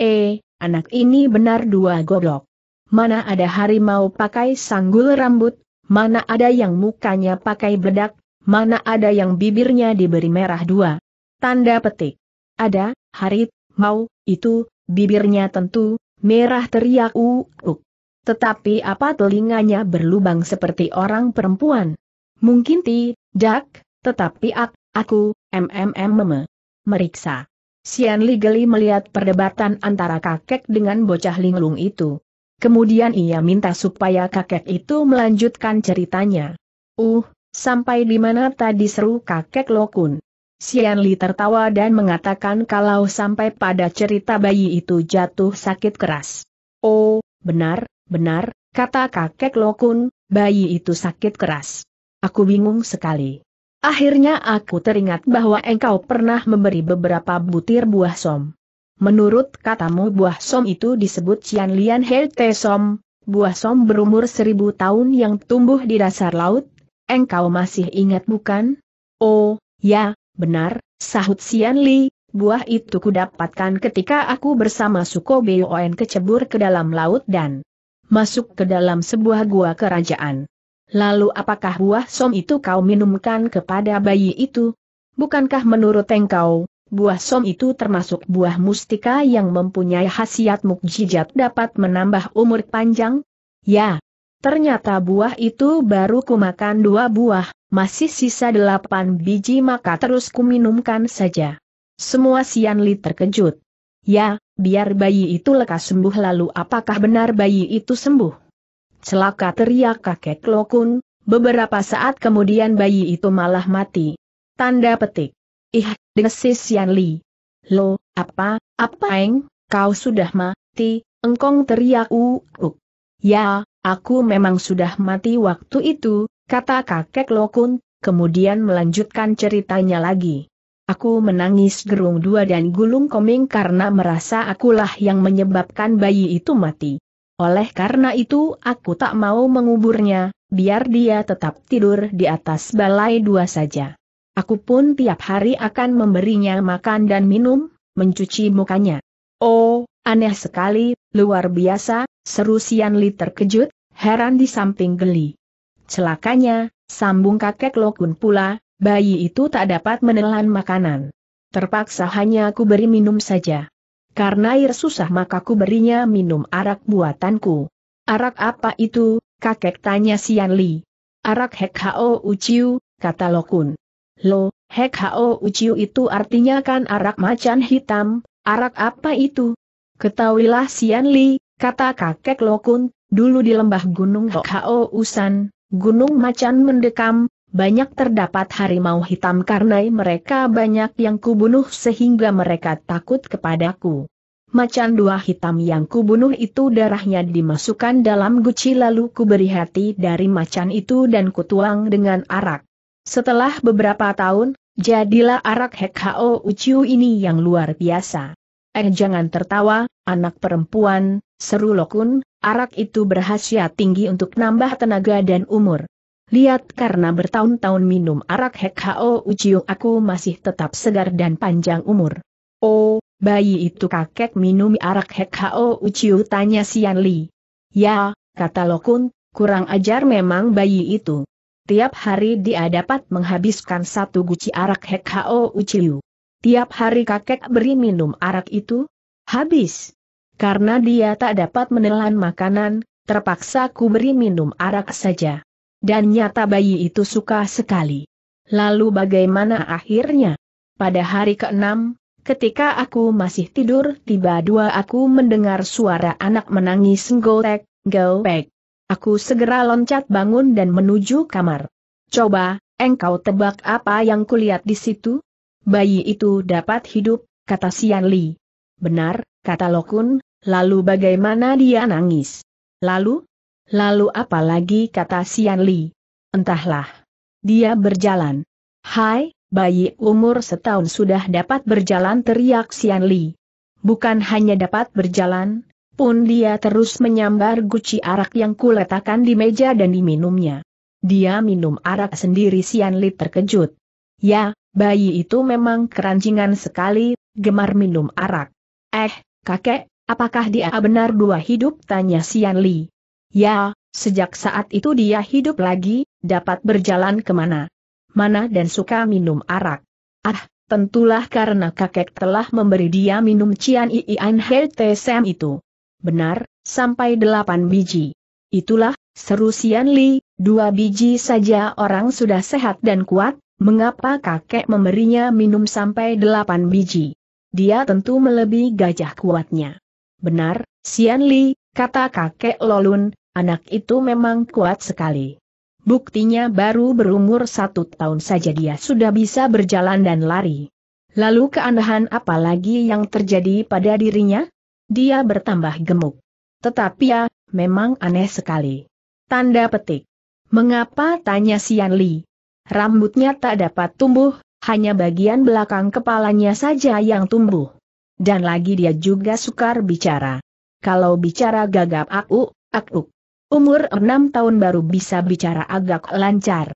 Eh, anak ini benar dua goblok mana ada harimau pakai sanggul rambut, mana ada yang mukanya pakai bedak, mana ada yang bibirnya diberi merah dua. Tanda petik. Ada, harit, mau, itu, bibirnya tentu, merah teriak uuk. Tetapi apa telinganya berlubang seperti orang perempuan? Mungkin ti, tidak, tetapi ak, aku, mmm meriksa. Sian Ligeli melihat perdebatan antara kakek dengan bocah linglung itu. Kemudian ia minta supaya kakek itu melanjutkan ceritanya. Uh, sampai di mana tadi seru kakek Lokun? Sian Li tertawa dan mengatakan kalau sampai pada cerita bayi itu jatuh sakit keras. Oh, benar, benar, kata kakek Lokun, bayi itu sakit keras. Aku bingung sekali. Akhirnya aku teringat bahwa engkau pernah memberi beberapa butir buah som. Menurut katamu buah som itu disebut Cian Lian He Te Som, buah som berumur seribu tahun yang tumbuh di dasar laut, engkau masih ingat bukan? Oh, ya, benar, sahut Cian Li, buah itu kudapatkan ketika aku bersama Suko Beoen kecebur ke dalam laut dan masuk ke dalam sebuah gua kerajaan. Lalu apakah buah som itu kau minumkan kepada bayi itu? Bukankah menurut engkau, buah som itu termasuk buah mustika yang mempunyai khasiat mukjizat dapat menambah umur panjang? Ya. Ternyata buah itu baru kumakan dua buah, masih sisa delapan biji maka terus kuminumkan saja. Semua Sianli terkejut. Ya, biar bayi itu lekas sembuh lalu apakah benar bayi itu sembuh? Celaka teriak kakek Lokun, beberapa saat kemudian bayi itu malah mati. Tanda petik. Ih, dengesis Sian Li. Lo, apa, apa eng, kau sudah mati, engkong teriak uuk. Ya, aku memang sudah mati waktu itu, kata kakek Lokun, kemudian melanjutkan ceritanya lagi. Aku menangis gerung dua dan gulung koming karena merasa akulah yang menyebabkan bayi itu mati. Oleh karena itu aku tak mau menguburnya, biar dia tetap tidur di atas balai dua saja. Aku pun tiap hari akan memberinya makan dan minum, mencuci mukanya. Oh, aneh sekali, luar biasa, seru Sian Li terkejut, heran di samping geli. Celakanya, sambung kakek Lokun pula, bayi itu tak dapat menelan makanan. Terpaksa hanya aku beri minum saja. Karena air susah maka ku berinya minum arak buatanku. Arak apa itu, kakek tanya Sian Li. Arak Hek Hao Uciu, kata Lokun. Lo, Hek Hao Uciu itu artinya kan arak macan hitam, arak apa itu? Ketahuilah Sian Li, kata kakek Lokun, dulu di lembah gunung Hao Usan, gunung macan mendekam, banyak terdapat harimau hitam karena mereka banyak yang kubunuh sehingga mereka takut kepadaku. Macan dua hitam yang kubunuh itu darahnya dimasukkan dalam guci lalu kuberi hati dari macan itu dan kutuang dengan arak. Setelah beberapa tahun, jadilah arak Hek Hao Uciu ini yang luar biasa. Eh jangan tertawa, anak perempuan, seru Lokun, arak itu berhasiat tinggi untuk nambah tenaga dan umur. Lihat karena bertahun-tahun minum arak Hek Hao Uciu aku masih tetap segar dan panjang umur. Oh, bayi itu kakek minum arak Hek Hao Uciu tanya Sian Li. Ya, kata Lokun, kurang ajar memang bayi itu. Tiap hari dia dapat menghabiskan satu guci arak Hek Hao Uchiu. Tiap hari kakek beri minum arak itu, habis. Karena dia tak dapat menelan makanan, terpaksa ku beri minum arak saja. Dan nyata bayi itu suka sekali. Lalu bagaimana akhirnya? Pada hari ke-6, ketika aku masih tidur tiba dua aku mendengar suara anak menangis ngolek, gopek. Aku segera loncat bangun dan menuju kamar. Coba, engkau tebak apa yang kulihat di situ? Bayi itu dapat hidup, kata Sian Li. Benar, kata Lokun, lalu bagaimana dia nangis? Lalu? Lalu apa lagi kata Sian Li? Entahlah. Dia berjalan. Hai, bayi umur setahun sudah dapat berjalan teriak Sian Li. Bukan hanya dapat berjalan, pun dia terus menyambar guci arak yang kuletakkan di meja dan diminumnya. Dia minum arak sendiri Sian Li terkejut. Ya, bayi itu memang keranjingan sekali, gemar minum arak. Eh, kakek, apakah dia benar dua hidup tanya Sian Li. Ya, sejak saat itu dia hidup lagi, dapat berjalan kemana. Mana dan suka minum arak. Ah, tentulah karena kakek telah memberi dia minum Cian Iian Hei Tsem itu. Benar, sampai delapan biji. Itulah, seru Sian Li, dua biji saja orang sudah sehat dan kuat, mengapa kakek memberinya minum sampai delapan biji? Dia tentu melebihi gajah kuatnya. Benar, Sian Li, kata kakek Lolun, anak itu memang kuat sekali. Buktinya baru berumur satu tahun saja dia sudah bisa berjalan dan lari. Lalu keanehan apa lagi yang terjadi pada dirinya? dia bertambah gemuk. Tetapi ya, memang aneh sekali. Tanda petik. Mengapa tanya Sian Li? Rambutnya tak dapat tumbuh, hanya bagian belakang kepalanya saja yang tumbuh. Dan lagi dia juga sukar bicara. Kalau bicara gagap aku, aku. Umur enam tahun baru bisa bicara agak lancar.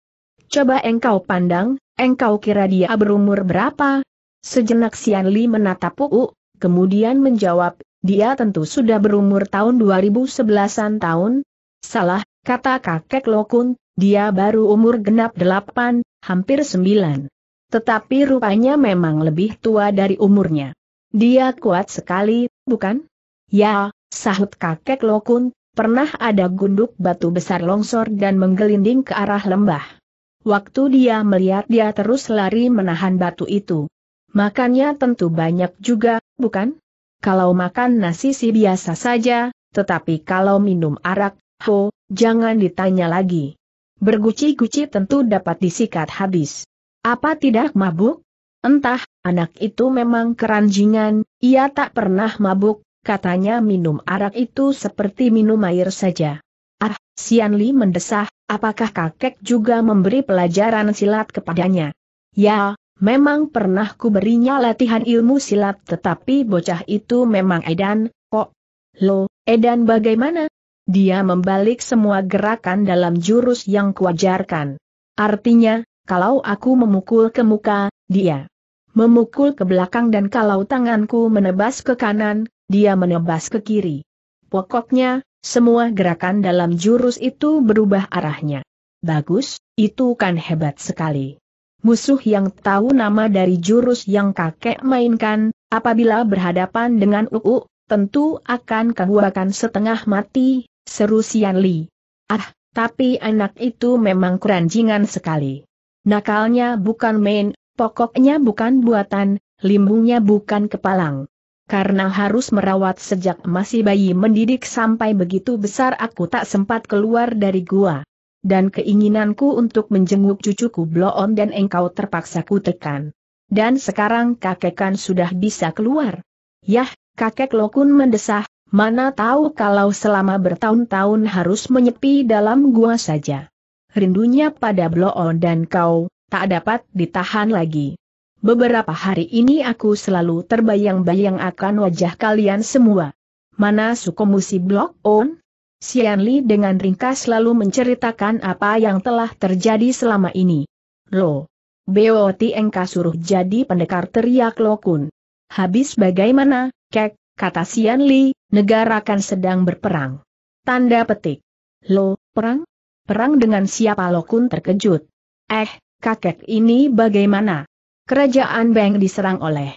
Coba engkau pandang, engkau kira dia berumur berapa? Sejenak Sian Li menatap Uu, kemudian menjawab, dia tentu sudah berumur tahun 2011-an tahun. Salah, kata kakek Lokun, dia baru umur genap delapan, hampir sembilan. Tetapi rupanya memang lebih tua dari umurnya. Dia kuat sekali, bukan? Ya, sahut kakek Lokun, pernah ada gunduk batu besar longsor dan menggelinding ke arah lembah. Waktu dia melihat dia terus lari menahan batu itu. Makannya tentu banyak juga, bukan? kalau makan nasi si biasa saja, tetapi kalau minum arak, ho, jangan ditanya lagi. Berguci-guci tentu dapat disikat habis. Apa tidak mabuk? Entah, anak itu memang keranjingan, ia tak pernah mabuk, katanya minum arak itu seperti minum air saja. Ah, Sianli mendesah, apakah kakek juga memberi pelajaran silat kepadanya? Ya, Memang pernah kuberinya latihan ilmu silat tetapi bocah itu memang edan, kok. Lo, edan bagaimana? Dia membalik semua gerakan dalam jurus yang kuajarkan. Artinya, kalau aku memukul ke muka, dia memukul ke belakang dan kalau tanganku menebas ke kanan, dia menebas ke kiri. Pokoknya, semua gerakan dalam jurus itu berubah arahnya. Bagus, itu kan hebat sekali musuh yang tahu nama dari jurus yang kakek mainkan, apabila berhadapan dengan Uu, tentu akan kehuakan setengah mati, seru Sian Li. Ah, tapi anak itu memang keranjingan sekali. Nakalnya bukan main, pokoknya bukan buatan, limbungnya bukan kepalang. Karena harus merawat sejak masih bayi mendidik sampai begitu besar aku tak sempat keluar dari gua dan keinginanku untuk menjenguk cucuku Bloon dan engkau terpaksa kutekan. Dan sekarang kakek kan sudah bisa keluar. Yah, kakek Lokun mendesah, mana tahu kalau selama bertahun-tahun harus menyepi dalam gua saja. Rindunya pada Bloon dan kau, tak dapat ditahan lagi. Beberapa hari ini aku selalu terbayang-bayang akan wajah kalian semua. Mana sukomusi Bloon? Xian Li dengan ringkas lalu menceritakan apa yang telah terjadi selama ini. Lo, Beoti engka suruh jadi pendekar teriak Lo Kun. Habis bagaimana, kek, kata Xian Li, negara kan sedang berperang. Tanda petik. Lo, perang? Perang dengan siapa Lo Kun terkejut. Eh, kakek ini bagaimana? Kerajaan Beng diserang oleh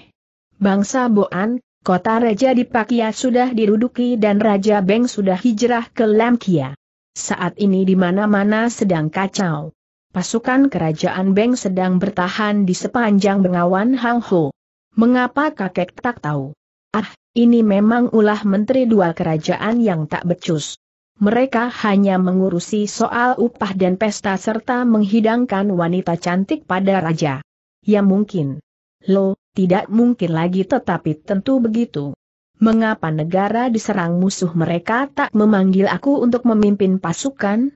bangsa Boan, Kota Raja di Pakia sudah diruduki dan Raja Beng sudah hijrah ke Lamkia. Saat ini di mana-mana sedang kacau. Pasukan kerajaan Beng sedang bertahan di sepanjang bengawan Hang Ho. Mengapa kakek tak tahu? Ah, ini memang ulah menteri dua kerajaan yang tak becus. Mereka hanya mengurusi soal upah dan pesta serta menghidangkan wanita cantik pada raja. Ya mungkin. Lo, tidak mungkin lagi tetapi tentu begitu. Mengapa negara diserang musuh mereka tak memanggil aku untuk memimpin pasukan?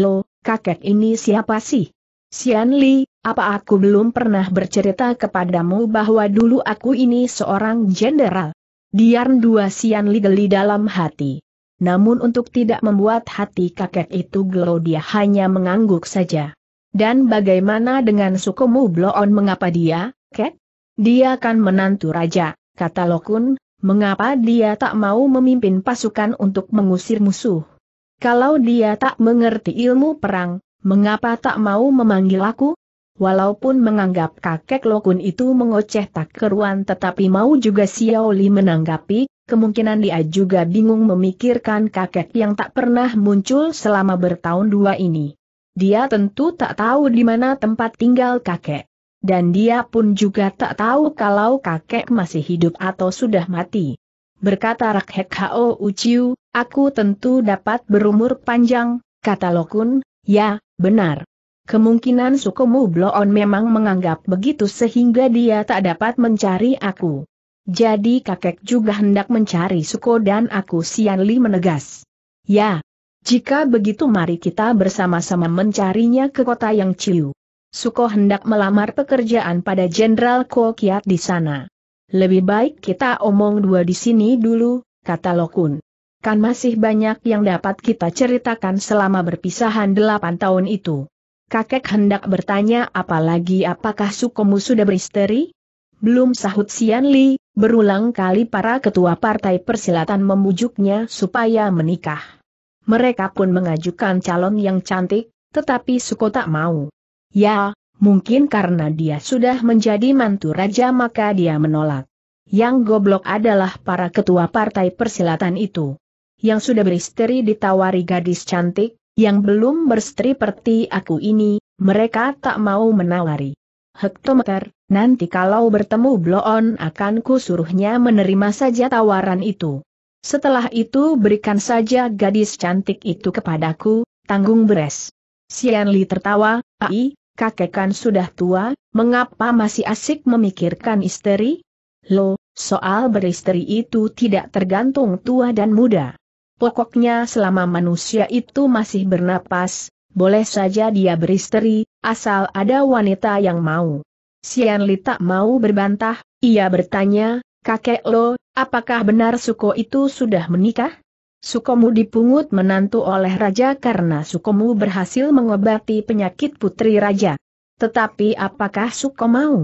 Lo, kakek ini siapa sih? Sian Li, apa aku belum pernah bercerita kepadamu bahwa dulu aku ini seorang jenderal? Diarn dua Sian Li geli dalam hati. Namun untuk tidak membuat hati kakek itu gelo dia hanya mengangguk saja. Dan bagaimana dengan sukumu Bloon mengapa dia, kek? Dia kan menantu raja, kata Lokun, mengapa dia tak mau memimpin pasukan untuk mengusir musuh? Kalau dia tak mengerti ilmu perang, mengapa tak mau memanggil aku? Walaupun menganggap kakek Lokun itu mengoceh tak keruan tetapi mau juga Xiao Li menanggapi, kemungkinan dia juga bingung memikirkan kakek yang tak pernah muncul selama bertahun dua ini. Dia tentu tak tahu di mana tempat tinggal kakek. Dan dia pun juga tak tahu kalau kakek masih hidup atau sudah mati. Berkata Rakhek Hao Uciu, aku tentu dapat berumur panjang, kata Lokun, ya, benar. Kemungkinan sukumu Bloon memang menganggap begitu sehingga dia tak dapat mencari aku. Jadi kakek juga hendak mencari Suko dan aku Sianli menegas. Ya, jika begitu mari kita bersama-sama mencarinya ke kota yang ciu. Suko hendak melamar pekerjaan pada Jenderal Kokiat di sana. Lebih baik kita omong dua di sini dulu, kata Lokun. Kan masih banyak yang dapat kita ceritakan selama berpisahan delapan tahun itu. Kakek hendak bertanya apalagi apakah Sukomu sudah beristeri? Belum sahut Sian Li, berulang kali para ketua partai persilatan memujuknya supaya menikah. Mereka pun mengajukan calon yang cantik, tetapi Suko tak mau. Ya, mungkin karena dia sudah menjadi mantu raja maka dia menolak. Yang goblok adalah para ketua partai persilatan itu. Yang sudah beristri ditawari gadis cantik, yang belum beristri seperti aku ini, mereka tak mau menawari. Hektometer, nanti kalau bertemu Bloon akan kusuruhnya menerima saja tawaran itu. Setelah itu berikan saja gadis cantik itu kepadaku, tanggung beres. Sian Li tertawa, ai, kakek kan sudah tua, mengapa masih asik memikirkan istri? Lo, soal beristri itu tidak tergantung tua dan muda. Pokoknya selama manusia itu masih bernapas, boleh saja dia beristri, asal ada wanita yang mau. Sian Li tak mau berbantah, ia bertanya, kakek lo, apakah benar Suko itu sudah menikah? Sukomu dipungut menantu oleh raja karena Sukomu berhasil mengobati penyakit putri raja. Tetapi apakah Sukomu? mau?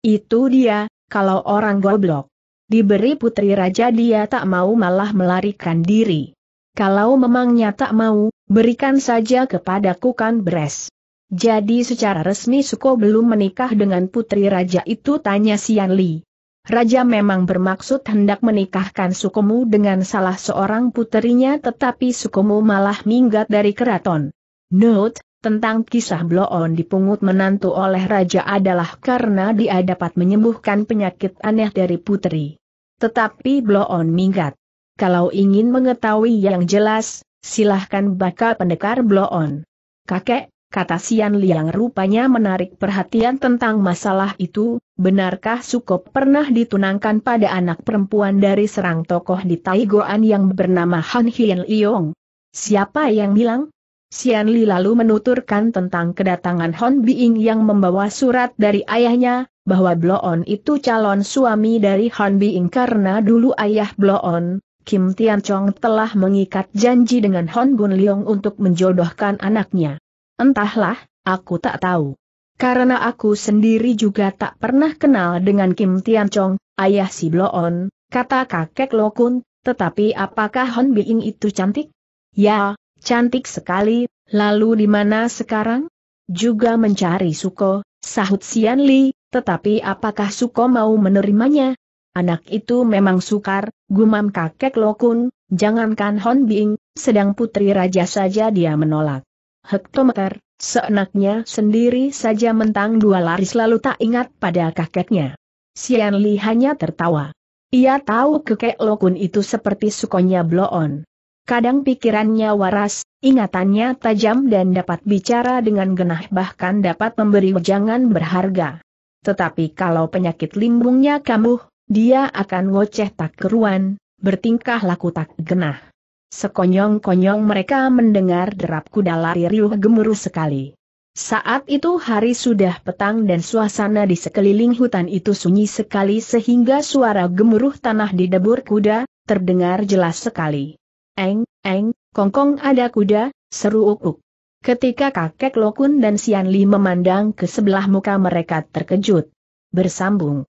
Itu dia, kalau orang goblok. Diberi putri raja dia tak mau malah melarikan diri. Kalau memangnya tak mau, berikan saja kepadaku kan beres. Jadi secara resmi Suko belum menikah dengan putri raja itu tanya Sian Li. Raja memang bermaksud hendak menikahkan Sukomu dengan salah seorang puterinya tetapi Sukomu malah minggat dari keraton. Note, tentang kisah Bloon dipungut menantu oleh raja adalah karena dia dapat menyembuhkan penyakit aneh dari putri. Tetapi Bloon minggat. Kalau ingin mengetahui yang jelas, silahkan baca pendekar Bloon. Kakek, kata Sian Liang rupanya menarik perhatian tentang masalah itu, benarkah Sukop pernah ditunangkan pada anak perempuan dari serang tokoh di Taigoan yang bernama Han Hien Liong? Siapa yang bilang? Xian Li lalu menuturkan tentang kedatangan Hon Biing yang membawa surat dari ayahnya, bahwa Bloon itu calon suami dari Hon Biing karena dulu ayah Bloon, Kim Tian Chong telah mengikat janji dengan Hon Bun Leong untuk menjodohkan anaknya. Entahlah, aku tak tahu. Karena aku sendiri juga tak pernah kenal dengan Kim Tian Chong, ayah si Bloon, kata kakek Lokun, tetapi apakah Hon Bing itu cantik? Ya, cantik sekali, lalu di mana sekarang? Juga mencari Suko, sahut Sian Li, tetapi apakah Suko mau menerimanya? Anak itu memang sukar, gumam kakek Lokun, jangankan Hon Bing, sedang putri raja saja dia menolak. Hektometer Seenaknya sendiri saja mentang dua laris lalu tak ingat pada kakeknya. Sian Li hanya tertawa. Ia tahu kekek Lokun itu seperti sukonya bloon. Kadang pikirannya waras, ingatannya tajam dan dapat bicara dengan genah bahkan dapat memberi wejangan berharga. Tetapi kalau penyakit limbungnya kambuh, dia akan ngoceh tak keruan, bertingkah laku tak genah. Sekonyong-konyong mereka mendengar derap kuda lari riuh gemuruh sekali. Saat itu hari sudah petang dan suasana di sekeliling hutan itu sunyi sekali sehingga suara gemuruh tanah di debur kuda, terdengar jelas sekali. Eng, eng, kongkong ada kuda, seru ukuk. Ketika kakek Lokun dan Li memandang ke sebelah muka mereka terkejut. Bersambung.